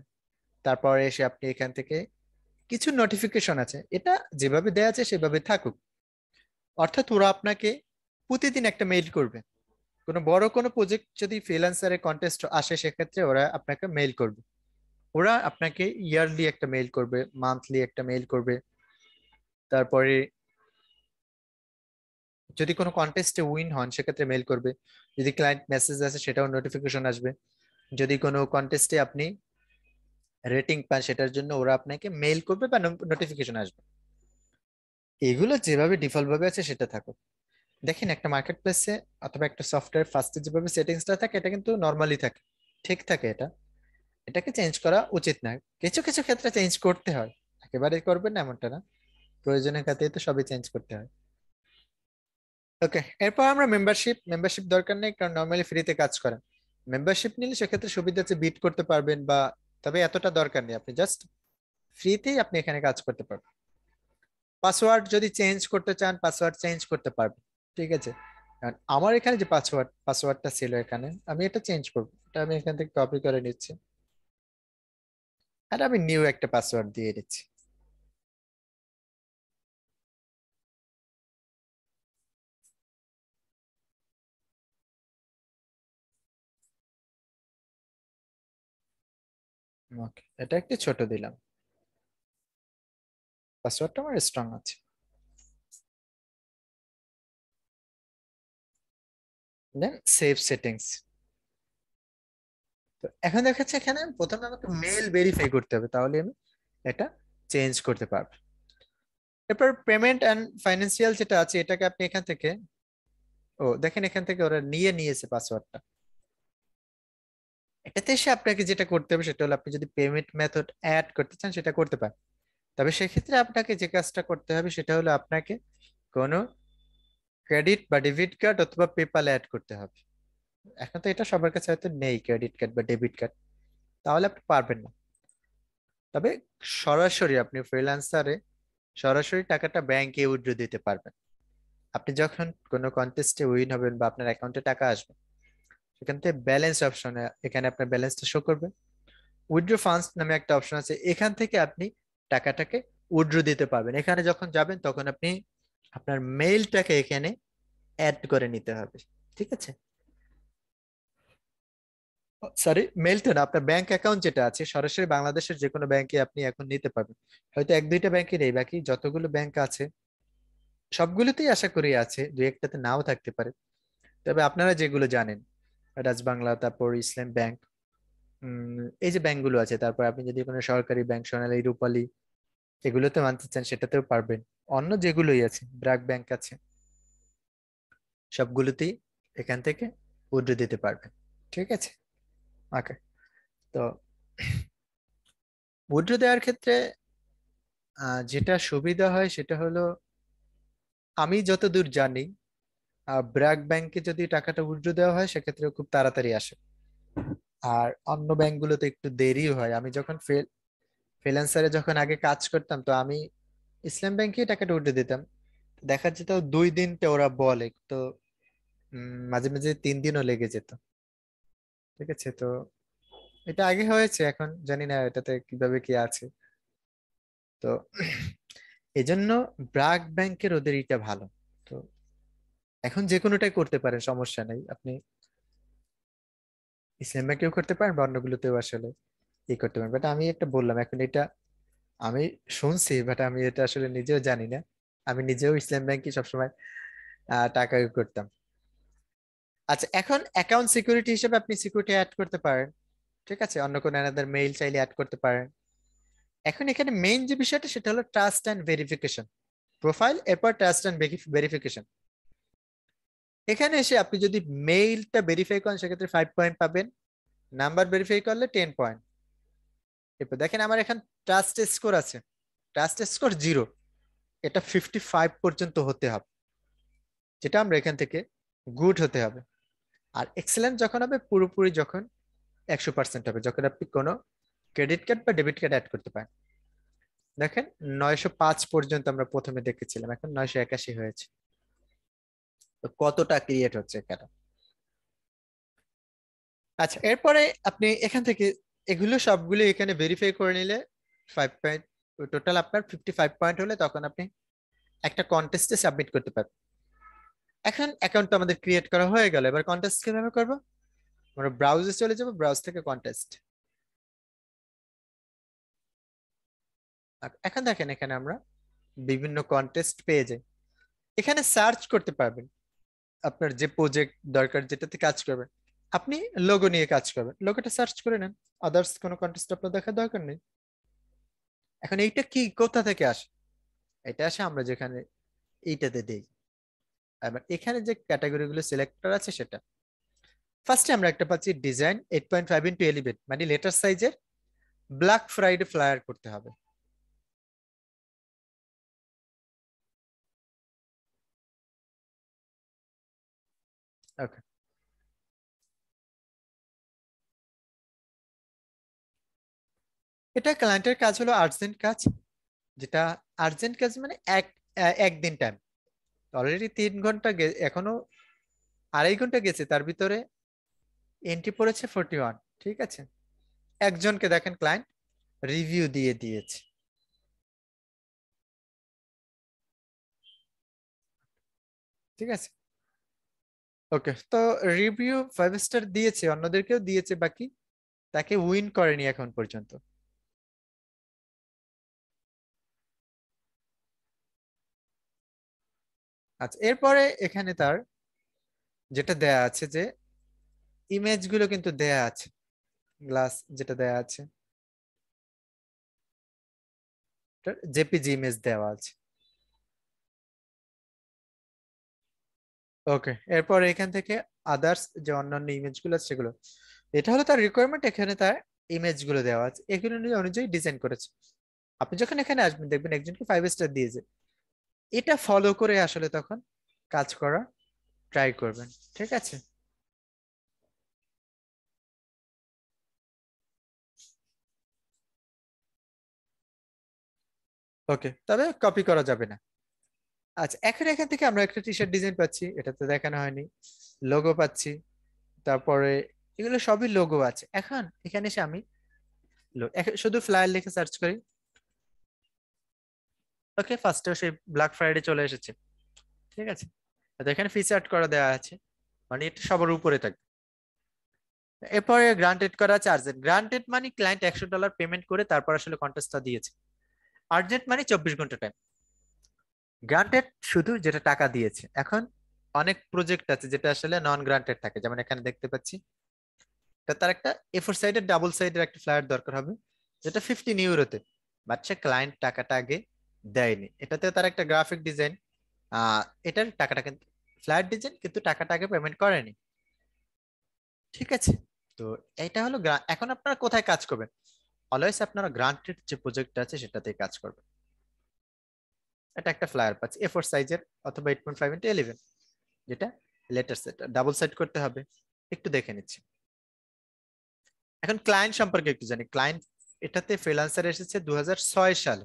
তারপরে এসে আপনি এখান থেকে কিছু নোটিফিকেশন আছে এটা যেভাবে দেয়া আছে সেভাবে থাকুক অর্থাৎ ওরা আপনাকে প্রতিদিন একটা মেইল করবে কোনো বড় কোনো প্রজেক্ট যদি ফ্রিল্যান্সারে কন্টেস্ট আসে সেক্ষেত্রে ওরা আপনাকে মেইল করবে ওরা আপনাকে ইয়ারলি একটা মেইল করবে মান্থলি একটা মেইল করবে তারপরে যদি কোনো কন্টেস্টে উইন হন সেক্ষেত্রে মেইল করবে যদি ক্লায়েন্ট মেসেজ আসে সেটাও নোটিফিকেশন আসবে যদি কোনো কন্টেস্টে আপনি রেটিং পান সেটার জন্য ওরা আপনাকে মেইল করবে বা নোটিফিকেশন আসবে এগুলো যেভাবে ডিফল্টভাবে আছে সেটা থাকুক দেখেন একটা মার্কেট প্লেসে অথবা একটা সফটওয়্যার ফার্স্টে যেভাবে সেটিংসটা থাকে এটা কিন্তু নর্মালি থাকে ঠিক থাকে এটা এটাকে চেঞ্জ করা উচিত না কিছু কিছু ক্ষেত্রে চেঞ্জ করতে হয় একেবারে করবেন না এমনটা না প্রয়োজনের খাতে তো সবই চেঞ্জ করতে হয় ওকে এরপর আমরা মেম্বারশিপ মেম্বারশিপ দরকার নেই কারণ নর্মালি ফ্রিতে কাজ করেন মেম্বারশিপ নিলে সেক্ষেত্রে সুবিধা আছে বিট করতে পারবেন বা তবে এতটা দরকার নেই আপনি জাস্ট ফ্রিতেই আপনি এখানে কাজ করতে পারবেন পাসওয়ার্ড যদি চেঞ্জ করতে চান পাসওয়ার্ড চেঞ্জ করতে পারবেন ঠিক আছে আমার এখানে যে পাসওয়ার্ড পাসওয়ার্ডটা ছিল এখানে আমি এটা চেঞ্জ করব এটা আমি এখান থেকে কপি করে নিচ্ছি আর আমি নিউ একটা পাসওয়ার্ড দিয়ে দিচ্ছি ওকে এটা একটু ছোট দিলাম পাসওয়ার্ডটা আমার স্ট্রং আছে দেন সেভ সেটিংস তো এখন দেখাচ্ছে এখানে প্রথমে আমাকে মেল ভেরিফাই করতে হবে তাহলে আমি এটা চেঞ্জ করতে পারব এরপর পেমেন্ট অ্যান্ড ফাইন্যান্সিয়াল যেটা আছে এটাকে আপনি এখান থেকে ও দেখেন এখান থেকে ওরা নিয়ে নিয়েছে পাসওয়ার্ডটা এটাতে এসে আপনাকে যেটা করতে হবে সেটা হলো আপনি যদি পেমেন্ট মেথড অ্যাড করতে চান সেটা করতে পারেন তবে সেক্ষেত্রে আপনাকে যে কাজটা করতে হবে সেটা হলো আপনাকে কোনো ক্রেডিট বা ডেবিট কার্ড অথবা পেপালে অ্যাড করতে হবে এখন তো এটা সবার কাছে হয়তো নেই ক্রেডিট কার্ড বা ডেবিট কার্ড তাহলে আপনি পারবেন না তবে সরাসরি আপনি ফ্রিল্যান্সারে সরাসরি টাকাটা ব্যাংকে উইথড্র দিতে পারবেন আপনি যখন কোনো কন্টেস্টে উইন হবেন বা আপনার অ্যাকাউন্টে টাকা আসবে সেখান থেকে ব্যালেন্স অপশনে এখানে আপনার ব্যালেন্সটা শো করবে উইড্রো ফান্ডস নামে একটা অপশন আছে এখান থেকে আপনি টাকাটাকে উইথড্র দিতে পারবেন এখানে যখন যাবেন তখন আপনি আপনার মেইলটাকে এখানে অ্যাড করে নিতে হবে ঠিক আছে সরি oh, মেইলটা না আপনার ব্যাংক অ্যাকাউন্ট যেটা আছে সরাসরি বাংলাদেশের যে কোনো ব্যাংকে আপনি এখন নিতে পারবেন হয়তো এক দুইটা ব্যাংকে নেই বাকি যতগুলো ব্যাংক আছে সবগুলোতেই আশা করি আছে দু একটাতে নাও থাকতে পারে তবে আপনারা যেগুলো জানেন রাজ বাংলা তারপর ইসলাম ব্যাংক এই যে ব্যাংকগুলো আছে তারপর আপনি যদি কোনো সরকারি ব্যাংক সোনালী রূপালী এগুলোতে মানতে চান সেটাতেও পারবেন অন্য যেগুলোই আছে ব্র্যাক ব্যাংক আছে সবগুলোতেই এখান থেকে উদ্রে দিতে পারবে ঠিক আছে ওকে তো উদ্রে দেওয়ার ক্ষেত্রে যেটা সুবিধা হয় সেটা হলো আমি যতদূর জানি ব্র্যাক ব্যাংকে যদি টাকাটা উইথড্র দেওয়া হয় সেক্ষেত্রে খুব তাড়াতাড়ি আসে আর অন্য ব্যাংকগুলোতে একটু দেরি হয় আমি যখন ফ্রিল্যান্সারে যখন আগে কাজ করতাম তো আমি ইসলাম ব্যাংকে টাকাটা উঠে দিতাম দেখা যেত দুই দিনটা ওরা বলে তো মাঝে মাঝে তিন দিনও লেগে যেত ঠিক আছে তো এটা আগে হয়েছে এখন জানি না এটাতে কিভাবে কি আছে তো এজন্য ব্রাক ব্যাংকের ওদের এটা ভালো তো এখন যে কোনোটাই করতে পারেন সমস্যা নাই আপনি ইসলাম ব্যাংকেও করতে পারেন বা অন্যগুলোতেও আসলে ই করতে পারেন বাট আমি একটা বললাম এখন এটা আমি শুনছি বাট আমি এটা আসলে নিজেও জানি না আমি নিজেও ইসলাম ব্যাংকে সবসময় টাকা করতাম আচ্ছা এখন অ্যাকাউন্ট সিকিউরিটি হিসেবে আপনি সিকিউরিটি অ্যাড করতে পারেন ঠিক আছে অন্য কোনো অ্যানাদার মেইল চাইলে অ্যাড করতে পারেন এখন এখানে মেইন যে বিষয়টা সেটা হলো ট্রাস্ট অ্যান্ড ভেরিফিকেশন প্রোফাইল এরপর ট্রাস্ট অ্যান্ড ভেরিফিকেশন এখানে এসে আপনি যদি মেইলটা ভেরিফাই করেন সেক্ষেত্রে ফাইভ পয়েন্ট পাবেন নাম্বার ভেরিফাই করলে টেন পয়েন্ট এরপর দেখেন আমার এখানে ট্রাস্ট স্কোর আছে ট্রাস্ট স্কোর জিরো এটা ফিফটি ফাইভ পর্যন্ত হতে হবে যেটা আমরা এখান থেকে গুড হতে হবে আর এক্সেলেন্ট যখন হবে পুরোপুরি যখন একশো পার্সেন্ট হবে যখন আপনি কোনো ক্রেডিট কার্ড বা ডেবিট কার্ড অ্যাড করতে পারেন দেখেন নয়শো পাঁচ পর্যন্ত আমরা প্রথমে দেখেছিলাম এখন নয়শো একাশি হয়েছে তো কতটা ক্রিয়েট হচ্ছে এখানে আচ্ছা এরপরে আপনি এখান থেকে এগুলো সবগুলো এখানে ভেরিফাই করে নিলে ফাইভ পয়েন্ট টোটাল আপনার ফিফটি ফাইভ পয়েন্ট হলে তখন আপনি একটা কন্টেস্টে সাবমিট করতে পারবেন এখন অ্যাকাউন্ট তো আমাদের ক্রিয়েট করা হয়ে গেল এবার কন্টেস্ট কিভাবে করবো আমরা ব্রাউজে চলে যাবো ব্রাউজ থেকে কন্টেস্ট এখন দেখেন এখানে আমরা বিভিন্ন কন্টেস্ট পেয়ে যাই এখানে সার্চ করতে পারবেন আপনার যে প্রজেক্ট দরকার যেটাতে কাজ করবেন আপনি লোগো নিয়ে কাজ করবেন লোগোটা সার্চ করে নেন আদার্স কোনো কন্টেস্ট আপনার দেখার দরকার নেই এখন এইটা কি কোথা থেকে আসে এটা আসে আমরা যেখানে এইটাতে দেই এবার এখানে যে ক্যাটাগরিগুলো সিলেক্টর আছে সেটা ফার্স্টে আমরা একটা পাচ্ছি design eight point five into eleven মানে লেটার সাইজের ব্ল্যাক ফ্রাইডে ফ্লায়ার করতে হবে ওকে এটা ক্লায়েন্টের কাজ হলো আর্জেন্ট কাজ যেটা আর্জেন্ট কাজ মানে এক একদিন টাইম অলরেডি তিন ঘন্টা এখনো আড়াই ঘন্টা গেছে তার ভিতরে এন্ট্রি পড়েছে ফোরটি ওয়ান ঠিক আছে একজনকে দেখেন ক্লায়েন্ট রিভিউ দিয়ে দিয়েছে ঠিক আছে ওকে তো রিভিউ ফাইভ স্টার দিয়েছে অন্যদেরকেও দিয়েছে বাকি তাকে উইন করেনি এখন পর্যন্ত আচ্ছা এরপরে এখানে তার যেটা দেয়া আছে যে ইমেজ গুলো কিন্তু দেয়া আছে গ্লাস যেটা দেয়া আছে জেপিজি ইমেজ দেওয়া আছে ওকে এরপর এখান থেকে আদার্স যে অন্যান্য গুলো আছে সেগুলো এটা হলো তার রিকোয়ারমেন্ট এখানে তার ইমেজ গুলো দেওয়া আছে এগুলো অনুযায়ী ডিজাইন করেছে আপনি যখন এখানে আসবেন দেখবেন একজনকে ফাইভ স্টার দিয়েছে এটা ফলো করে আসলে তখন কাজ করা ট্রাই করবেন ঠিক আছে ওকে তবে কপি করা যাবে না আচ্ছা এখন এখান থেকে আমরা একটা টি শার্ট ডিজাইন পাচ্ছি এটা তো দেখানো হয়নি লোগো পাচ্ছি তারপরে এগুলো সবই লোগো আছে এখন এখানে এসে আমি শুধু ফ্লায়ার লিখে সার্চ করি ওকে ফার্স্টে সেই ব্ল্যাক ফ্রাইডে চলে এসেছে ঠিক আছে তো এখানে ফিস অ্যাড করা দেওয়া আছে মানে এটা সবার উপরে থাকবে এরপরে গ্রান্টেড করা আছে আর্জেন্ট গ্রান্টেড মানে ক্লায়েন্ট একশো ডলার পেমেন্ট করে তারপর আসলে কন্টেস্টটা দিয়েছে আর্জেন্ট মানে চব্বিশ ঘন্টা টাইম গ্রান্টেড শুধু যেটা টাকা দিয়েছে এখন অনেক প্রজেক্ট আছে যেটা আসলে নন গ্রান্টেড থাকে যেমন এখানে দেখতে পাচ্ছি তার একটা এফোর সাইডের ডাবল সাইডের একটা ফ্ল্যাট দরকার হবে যেটা ফিফটিন ইউরোতে বাচ্চা ক্লায়েন্ট টাকাটা আগে দেয়নি এটাতে তার একটা গ্রাফিক ডিজাইন এটার টাকাটা কিন্তু ফ্ল্যাট ডিজাইন কিন্তু টাকাটা আগে পেমেন্ট করেনি ঠিক আছে তো এটা হলো এখন আপনারা কোথায় কাজ করবেন অলওয়েজ আপনারা গ্রান্টেড যে প্রজেক্ট আছে সেটাতে কাজ করবেন এটা একটা ফ্লায়ার পাচ্ছি এ ফোর সাইজের অথবা eight point five into eleven যেটা লেটার সেট ডাবল সেট করতে হবে একটু দেখে নিচ্ছি এখন ক্লায়েন্ট সম্পর্কে একটু জানি ক্লায়েন্ট এটাতে ফ্রিলান্সার এসেছে দু সালে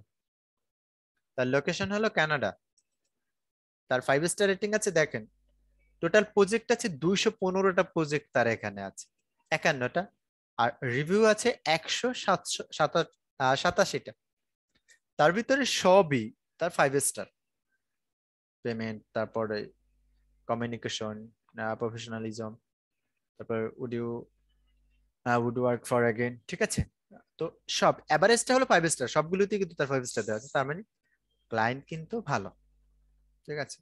তার লোকেশন হলো কানাডা তার ফাইভ স্টার রেটিং আছে দেখেন টোটাল প্রজেক্ট আছে দুইশো পনেরোটা প্রজেক্ট তার এখানে আছে একান্নটা আর রিভিউ আছে একশো সাতশো সাতাশিটা তার ভিতরে সবই তার ফাইভ স্টার পেমেন্ট তারপরে কমিউনিকেশন প্রফেশনালিজম তারপর would you would work for again ঠিক আছে তো সব অ্যাভারেজটা হলো ফাইভ স্টার সবগুলোতেই কিন্তু তার ফাইভ স্টার দেওয়া আছে তার মানে ক্লায়েন্ট কিন্তু ভালো ঠিক আছে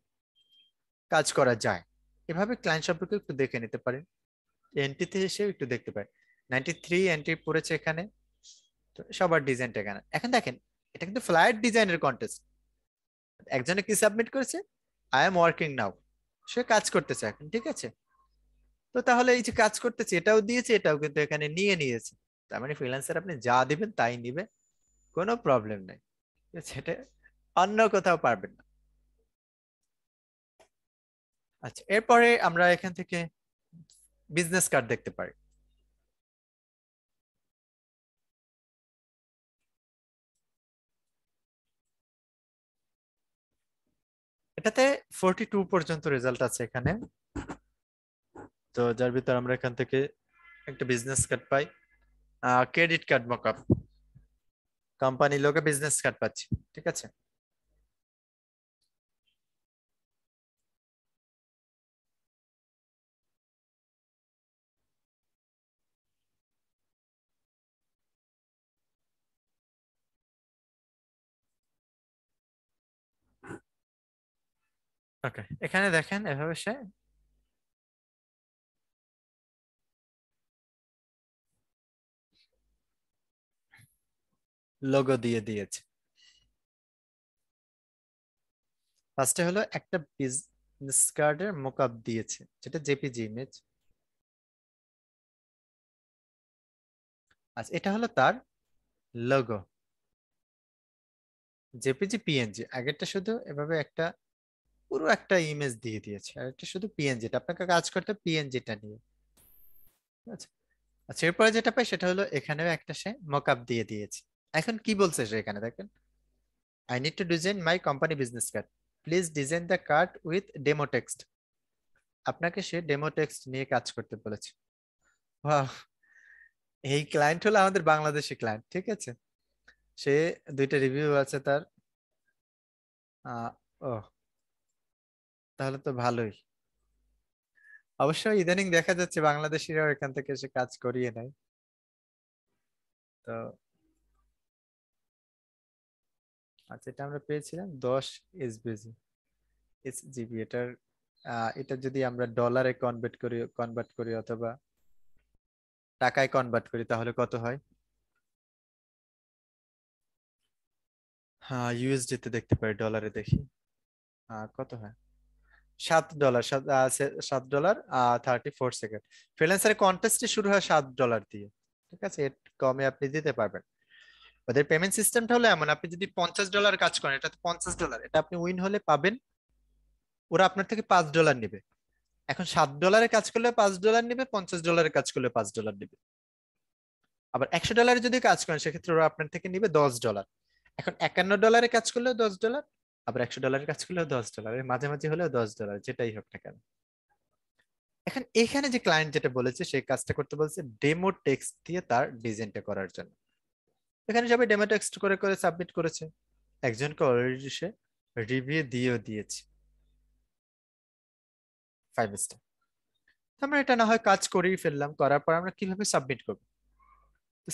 কাজ করা যায় এভাবে ক্লায়েন্ট সম্পর্কে একটু দেখে নিতে পারেন এন্ট্রিতে হিসেবে একটু দেখতে পারেন নাইনটি থ্রি এন্ট্রি পড়েছে এখানে তো সবার ডিজাইনটা এখানে এখন দেখেন এটা কিন্তু ফ্লাইট ডিজাইনের কন্টেস্ট একজনে কি সাবমিট করেছে আই এম ওয়ার্কিং নাও সে কাজ করতেছে এখন ঠিক আছে তো তাহলে এই যে কাজ করতেছে এটাও দিয়েছে এটাও কিন্তু এখানে নিয়ে নিয়েছে তার মানে ফ্রিল্যান্সার আপনি যা দিবেন তাই নিবে কোনো প্রবলেম নেই সেটা অন্য কোথাও পারবেন না আচ্ছা এরপরে আমরা এখান থেকে বিজনেস কার্ড দেখতে পারি এটাতে ফোরটি টু পর্যন্ত রেজাল্ট আছে এখানে তো যার ভিতর আমরা এখান থেকে একটা বিজনেস কার্ড পাই ক্রেডিট কার্ড মকআপ কোম্পানি লোকে বিজনেস কার্ড পাচ্ছি ঠিক আছে ওকে এখানে দেখেন এভাবে সে লোগো দিয়ে দিয়েছে ফার্স্টে হলো একটা বিজনেস কার্ডের মোকআপ দিয়েছে যেটা জেপিজি ইমেজ আচ্ছা এটা হলো তার লোগো জেপিজি পিএনজি আগেরটা শুধু এভাবে একটা পুরো একটা ইমেজ দিয়ে দিয়েছে আর এটা শুধু পিএনজি আপনাকে কাজ করতে টা নিয়ে আচ্ছা আচ্ছা এরপরে যেটা পাই সেটা হলো এখানেও একটা সে মকআপ দিয়ে দিয়েছে এখন কি বলছে সে এখানে দেখেন I need to design my company business card please design the card with demo text আপনাকে সে ডেমো টেক্সট নিয়ে কাজ করতে বলেছে এই ক্লায়েন্ট হলো আমাদের বাংলাদেশি ক্লায়েন্ট ঠিক আছে সে দুইটা রিভিউ আছে তার তাহলে তো ভালোই অবশ্য ইদানিং দেখা যাচ্ছে বাংলাদেশিরাও এখান থেকে এসে কাজ করিয়ে নেয় তো আচ্ছা এটা আমরা পেয়েছিলাম দশ এসবিজি জিবি এটার এটা যদি আমরা ডলারে কনভার্ট করি কনভার্ট করি অথবা টাকায় কনভার্ট করি তাহলে কত হয় হ্যাঁ ইউএসডিতে দেখতে পারি ডলারে দেখি কত হয় সাত ডলার সাত ডলার থার্টি ফোর সেকেন্ড ফ্রিল্যান্সারের কন্টেস্টটি শুরু হয় সাত ডলার দিয়ে ঠিক আছে এর কমে আপনি দিতে পারবেন ওদের পেমেন্ট সিস্টেমটা হলো এমন আপনি যদি পঞ্চাশ ডলার কাজ করেন এটা তো পঞ্চাশ ডলার এটা আপনি উইন হলে পাবেন ওরা আপনার থেকে পাঁচ ডলার নেবে এখন সাত ডলারে কাজ করলে পাঁচ ডলার নেবে পঞ্চাশ ডলারে কাজ করলে পাঁচ ডলার নেবে আবার একশো ডলারে যদি কাজ করেন সেক্ষেত্রে ওরা আপনার থেকে নিবে দশ ডলার এখন একান্ন ডলারে কাজ করলেও দশ ডলার আবার একশো ডলারের কাজ করলেও দশ মাঝে মাঝে হলেও দশ ডলার যেটাই হোক না কেন এখন এখানে যে ক্লায়েন্ট যেটা বলেছে সেই কাজটা করতে বলছে ডেমো টেক্সট দিয়ে তার ডিজাইনটা করার জন্য এখানে সবাই ডেমো টেক্সট করে করে সাবমিট করেছে একজনকে অলরেডি সে রিভিউ দিয়েও দিয়েছে ফাইভ স্টার আমরা এটা না হয় কাজ করেই ফেললাম করার পর আমরা কিভাবে সাবমিট করব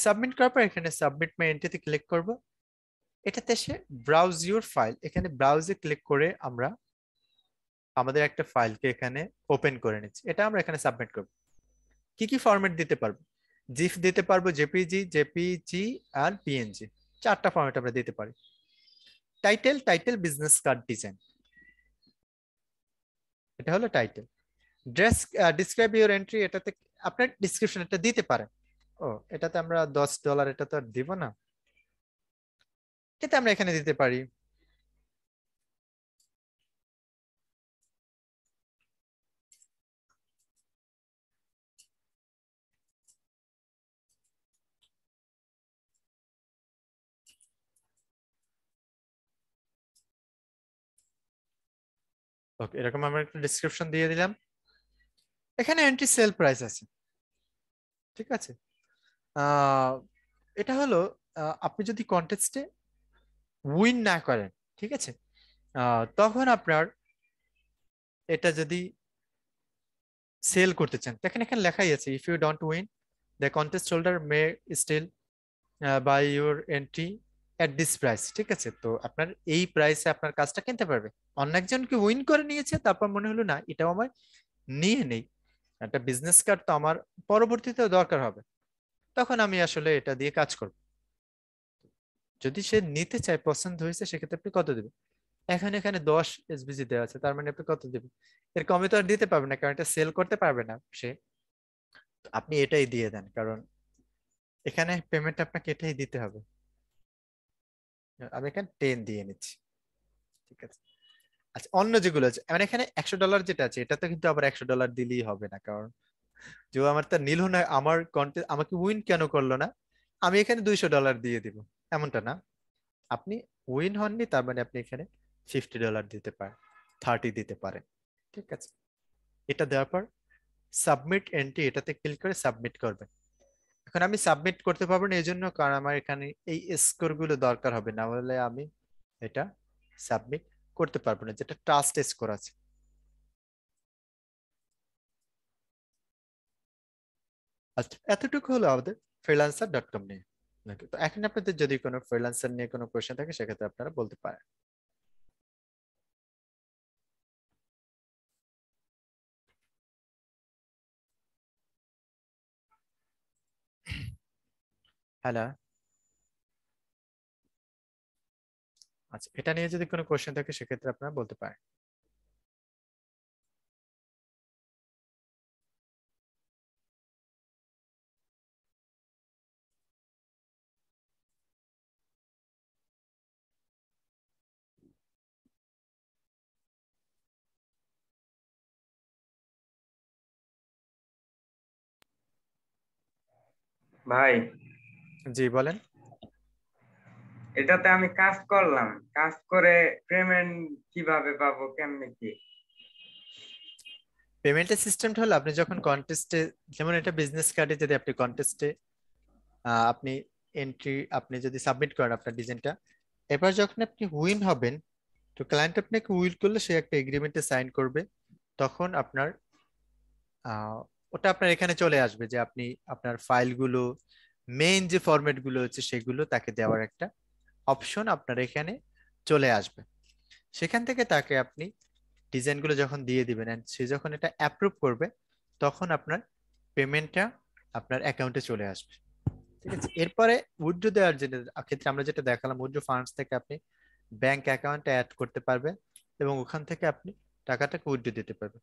সাবমিট করার পর এখানে সাবমিট মাই এন্ট্রিতে ক্লিক করবো এটাতে এসে ব্রাউজ ইউর ফাইল এখানে ব্রাউজে ক্লিক করে আমরা আমাদের একটা ফাইলকে এখানে ওপেন করে নিচ্ছি এটা আমরা এখানে সাবমিট করব কি কি ফরম্যাট দিতে পারবো জিফ দিতে পারবো জেপিজি জেপিজি আর পিএনজি চারটা ফরম্যাট আমরা দিতে পারি title title business card design এটা হলো টাইটেল ড্রেস ডিসক্রাইব ইউর এন্ট্রি এটাতে আপনার ডিসক্রিপশন এটা দিতে পারেন ও এটাতে আমরা দশ ডলার এটা তো আর দিব না এটা আমরা এখানে দিতে পারি ওকে এরকম আমরা একটা ডিসক্রিপশন দিয়ে দিলাম এখানে অ্যান্টি সেল প্রাইস আছে ঠিক আছে এটা হলো আপনি যদি কন্টেস্টে উইন না করেন ঠিক আছে তখন আপনার এটা যদি সেল করতে চান দেখেন এখানে লেখাই আছে if you don't win the contest holder may still buy your entry at this price ঠিক আছে তো আপনার এই প্রাইসে আপনার কাজটা কিনতে পারবে অন্য একজনকে উইন করে নিয়েছে তারপর মনে হলো না এটাও আমার নিয়ে নেই একটা বিজনেস কার্ড তো আমার পরবর্তীতেও দরকার হবে তখন আমি আসলে এটা দিয়ে কাজ করব যদি সে নিতে চায় পছন্দ হয়েছে সেক্ষেত্রে আপনি কত দেবেন এখানে এখানে দশ এসবিজি দেওয়া আছে তার মানে আপনি কত দেবেন এর কমে তো আর দিতে পারবেন না কারণ এটা সেল করতে পারবে না সে আপনি এটাই দিয়ে দেন কারণ এখানে পেমেন্ট আপনাকে এটাই দিতে হবে আমি এখানে টেন দিয়ে নিচ্ছি ঠিক আছে আচ্ছা অন্য যেগুলো আছে মানে এখানে একশো ডলার যেটা আছে এটা তো কিন্তু আবার একশো ডলার দিলেই হবে না কারণ যে আমার তো নীল হয় আমার কন্টেন্ট আমাকে উইন কেন করলো না আমি এখানে দুইশো ডলার দিয়ে দিব এমনটা না আপনি উইন হননি তার মানে আপনি এখানে ফিফটি ডলার দিতে পারেন থার্টি দিতে পারেন ঠিক আছে এটা দেওয়ার পর সাবমিট এন্ট্রি এটাতে ক্লিক করে সাবমিট করবেন এখন আমি সাবমিট করতে পারবো না এই জন্য কারণ আমার এখানে এই স্কোরগুলো দরকার হবে না বলে আমি এটা সাবমিট করতে পারবো না যেটা ট্রাস্ট স্কোর আছে আচ্ছা এতটুকু হলো আমাদের ফ্রিলান্সার ডট কম নিয়ে নাকি তো এখন আপনাদের যদি কোনো ফ্রিল্যান্সার নিয়ে কোনো কোয়েশ্চেন থাকে সেক্ষেত্রে আপনারা বলতে পারেন হ্যালো আচ্ছা এটা নিয়ে যদি কোনো কোয়েশ্চেন থাকে সেক্ষেত্রে আপনারা বলতে পারেন ভাই জি বলেন এটাতে আমি কাজ করলাম কাজ করে পেমেন্ট কিভাবে পাবো কেমনে কি পেমেন্টের সিস্টেমটা হলো আপনি যখন কন্টেস্টে যেমন এটা বিজনেস কার্ডে যদি আপনি কন্টেস্টে আপনি এন্ট্রি আপনি যদি সাবমিট করেন আপনার ডিজাইনটা এবার যখন আপনি উইন হবেন তো ক্লায়েন্ট আপনাকে উইল করলে সে একটা এগ্রিমেন্টে সাইন করবে তখন আপনার ওটা আপনার এখানে চলে আসবে যে আপনি আপনার ফাইলগুলো মেইন যে ফরম্যাটগুলো হচ্ছে সেগুলো তাকে দেওয়ার একটা অপশন আপনার এখানে চলে আসবে সেখান থেকে তাকে আপনি ডিজাইনগুলো যখন দিয়ে দিবেন সে যখন এটা অ্যাপ্রুভ করবে তখন আপনার পেমেন্টটা আপনার অ্যাকাউন্টে চলে আসবে ঠিক আছে এরপরে উইড্রো দেওয়ার যে ক্ষেত্রে আমরা যেটা দেখালাম উইড্রো ফান্ডস থেকে আপনি ব্যাংক অ্যাকাউন্টে অ্যাড করতে পারবেন এবং ওখান থেকে আপনি টাকাটাকে উইড্রো দিতে পারবেন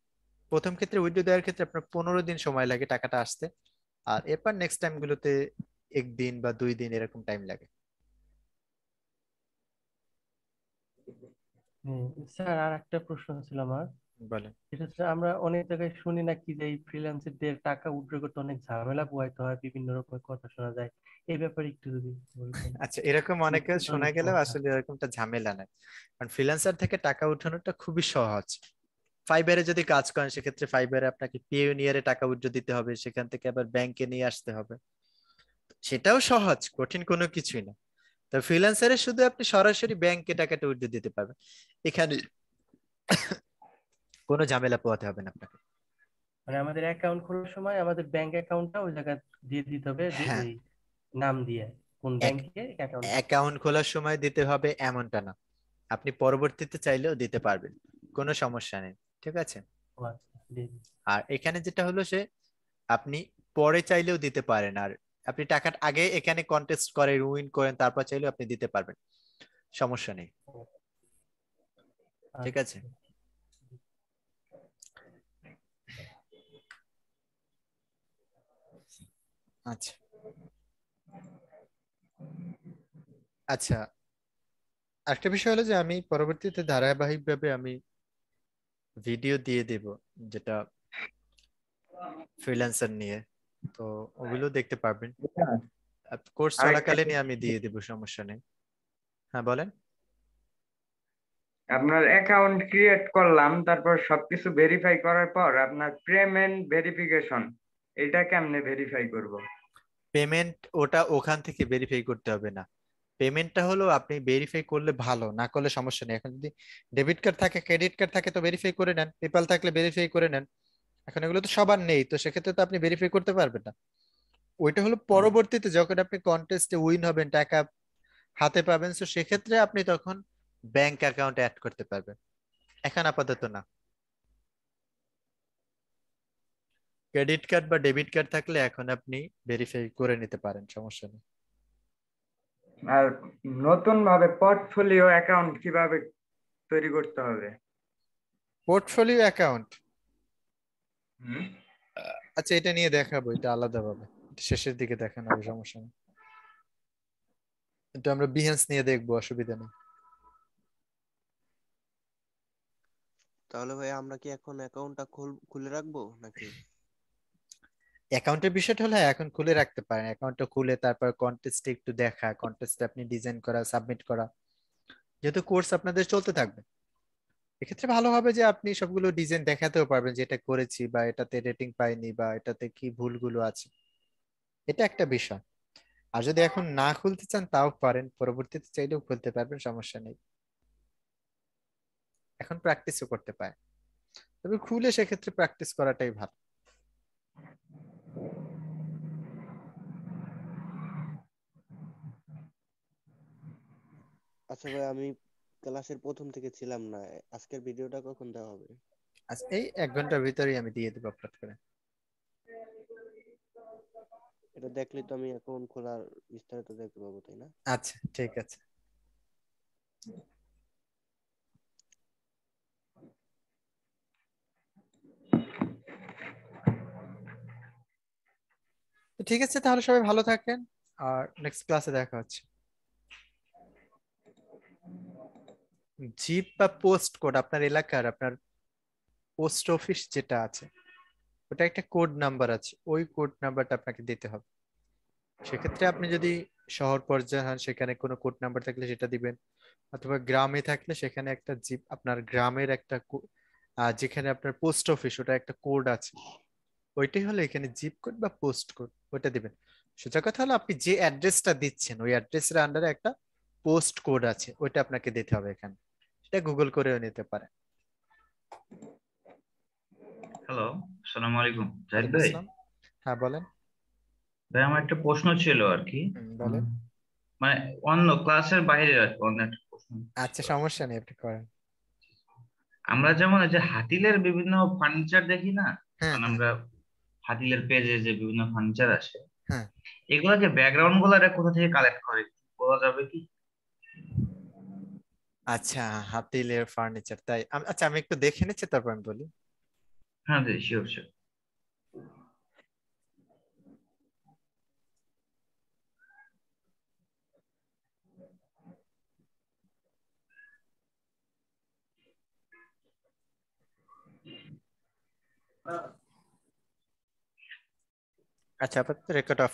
প্রথম ক্ষেত্রে উইথড্র দেওয়ার ক্ষেত্রে আপনার পনেরো দিন সময় লাগে টাকাটা আসতে আর এরপর নেক্সট টাইম গুলোতে একদিন বা দুই দিন এরকম টাইম লাগে স্যার আর একটা প্রশ্ন ছিল আমার বলেন ঠিক আমরা অনেক জায়গায় শুনি নাকি যে এই ফ্রিল্যান্সারদের টাকা উইথড্র করতে অনেক ঝামেলা পোহাইতে হয় বিভিন্ন রকমের কথা শোনা যায় এই ব্যাপারে একটু যদি আচ্ছা এরকম অনেকে শোনা গেলেও আসলে এরকমটা ঝামেলা নাই কারণ ফ্রিল্যান্সার থেকে টাকা উঠানোটা খুবই সহজ ফাইবারে যদি কাজ করেন সেক্ষেত্রে ফাইবারে আপনাকে পিওনিয়ারে টাকা উজ্জ দিতে হবে সেখান থেকে আবার ব্যাংকে নিয়ে আসতে হবে সেটাও সহজ কঠিন কোনো কিছুই না তো ফ্রিল্যান্সারে শুধু আপনি সরাসরি ব্যাংকে টাকাটা উজ্জ দিতে পারবেন এখানে কোনো ঝামেলা পোয়াতে হবে না আপনাকে মানে আমাদের অ্যাকাউন্ট খোলার সময় আমাদের ব্যাংক অ্যাকাউন্টটা ওই জায়গায় দিয়ে দিতে হবে হ্যাঁ। নাম দিয়ে কোন ব্যাংকে অ্যাকাউন্ট অ্যাকাউন্ট খোলার সময় দিতে হবে এমনটা না আপনি পরবর্তীতে চাইলেও দিতে পারবেন কোনো সমস্যা নেই ঠিক আছে আচ্ছা, আর এখানে যেটা হলো সে আপনি পরে চাইলেও দিতে পারেন আর আপনি টাকাটা আগে এখানে কন্টেস্ট করে উইন করেন তারপর চাইলেও আপনি দিতে পারবেন সমস্যা নেই আচ্ছা। ঠিক আছে আচ্ছা আচ্ছা একটা বিষয় হলো যে আমি পরবর্তীতে ধারাবাহিকভাবে আমি ভিডিও দিয়ে দেব যেটা ফ্রিল্যান্সার নিয়ে তো ওগুলো দেখতে পারবেন কোর্স চলাকালীনই আমি দিয়ে দেব সমস্যা নেই হ্যাঁ বলেন আপনার অ্যাকাউন্ট ক্রিয়েট করলাম তারপর সবকিছু ভেরিফাই করার পর আপনার পেমেন্ট ভেরিফিকেশন এটা কেমনে ভেরিফাই করব পেমেন্ট ওটা ওখান থেকে ভেরিফাই করতে হবে না পেমেন্টটা হলো আপনি ভেরিফাই করলে ভালো না করলে সমস্যা নেই এখন যদি ডেবিট কার্ড থাকে ক্রেডিট কার্ড থাকে তো ভেরিফাই করে নেন পেপাল থাকলে ভেরিফাই করে নেন এখন এগুলো তো সবার নেই তো সেক্ষেত্রে তো আপনি ভেরিফাই করতে পারবেন না ওইটা হলো পরবর্তীতে যখন আপনি কন্টেস্টে উইন হবেন টাকা হাতে পাবেন তো সেক্ষেত্রে আপনি তখন ব্যাংক অ্যাকাউন্ট অ্যাড করতে পারবেন এখন আপাতত না ক্রেডিট কার্ড বা ডেবিট কার্ড থাকলে এখন আপনি ভেরিফাই করে নিতে পারেন সমস্যা নেই আর নতুন ভাবে পোর্টফোলিও অ্যাকাউন্ট কিভাবে তৈরি করতে হবে পোর্টফোলিও অ্যাকাউন্ট আচ্ছা এটা নিয়ে দেখাবো এটা আলাদা ভাবে শেষের দিকে দেখেন আর সমস্যা নেই এটা আমরা বিহেন্স নিয়ে দেখবো অসুবিধা নেই তাহলে ভাই আমরা কি এখন অ্যাকাউন্টটা খুলে রাখবো নাকি অ্যাকাউন্টের বিষয়টা হলো এখন খুলে রাখতে পারেন অ্যাকাউন্টটা খুলে তারপর কন্টেস্টে একটু দেখা কন্টেস্টে আপনি ডিজাইন করা সাবমিট করা যেহেতু কোর্স আপনাদের চলতে থাকবে এক্ষেত্রে ভালো হবে যে আপনি সবগুলো ডিজাইন দেখাতেও পারবেন যে এটা করেছি বা এটাতে রেটিং পাইনি বা এটাতে কি ভুলগুলো আছে এটা একটা বিষয় আর যদি এখন না খুলতে চান তাও পারেন পরবর্তীতে চাইলেও খুলতে পারবেন সমস্যা নেই এখন প্র্যাকটিসও করতে পারেন তবে খুলে সেক্ষেত্রে প্র্যাকটিস করাটাই ভালো আচ্ছা ভাই আমি ক্লাসের প্রথম থেকে ছিলাম না আজকের ভিডিওটা কখন দেওয়া হবে আজ এই এক ঘন্টার ভিতরেই আমি দিয়ে দেবো আপলোড করে এটা দেখলে তো আমি এখন খোলার বিস্তারিত দেখতে পাবো তাই না আচ্ছা ঠিক আছে ঠিক আছে তাহলে সবাই ভালো থাকেন আর নেক্সট ক্লাসে দেখা হচ্ছে জিপ বা পোস্ট কোড আপনার এলাকার আপনার পোস্ট অফিস যেটা আছে ওটা একটা কোড নাম্বার আছে ওই কোড নাম্বারটা আপনাকে দিতে হবে সেক্ষেত্রে আপনি যদি শহর পর্যায়ে হন সেখানে কোনো কোড নাম্বার থাকলে সেটা দিবেন অথবা গ্রামে থাকলে সেখানে একটা জিপ আপনার গ্রামের একটা যেখানে আপনার পোস্ট অফিস ওটা একটা কোড আছে ওইটাই হলো এখানে জিপ কোড বা পোস্ট কোড ওইটা দিবেন সোজা কথা হলো আপনি যে অ্যাড্রেসটা দিচ্ছেন ওই অ্যাড্রেসের আন্ডারে একটা পোস্ট কোড আছে ওইটা আপনাকে দিতে হবে এখানে গুগল করেও নিতে পারে হ্যালো আসসালামু আলাইকুম জাহিদ ভাই হ্যাঁ বলেন ভাই আমার একটা প্রশ্ন ছিল আর কি বলেন মানে অন্য ক্লাসের বাইরে অন্য একটা প্রশ্ন আচ্ছা সমস্যা নেই আপনি করেন আমরা যেমন যে হাতিলের বিভিন্ন ফার্নিচার দেখি না হ্যাঁ, মানে হ্যাঁ। আমরা হাতিলের পেজে যে বিভিন্ন ফার্নিচার আছে এগুলোকে যে ব্যাকগ্রাউন্ড গুলো কোথা থেকে কালেক্ট করে বলা যাবে কি আচ্ছা হাতিলের ফার্নিচার তাই আচ্ছা আমি একটু দেখে নিচ্ছি তারপর আমি বলি হ্যাঁ জি শিওর শিওর আচ্ছা আপাতত রেকর্ড অফ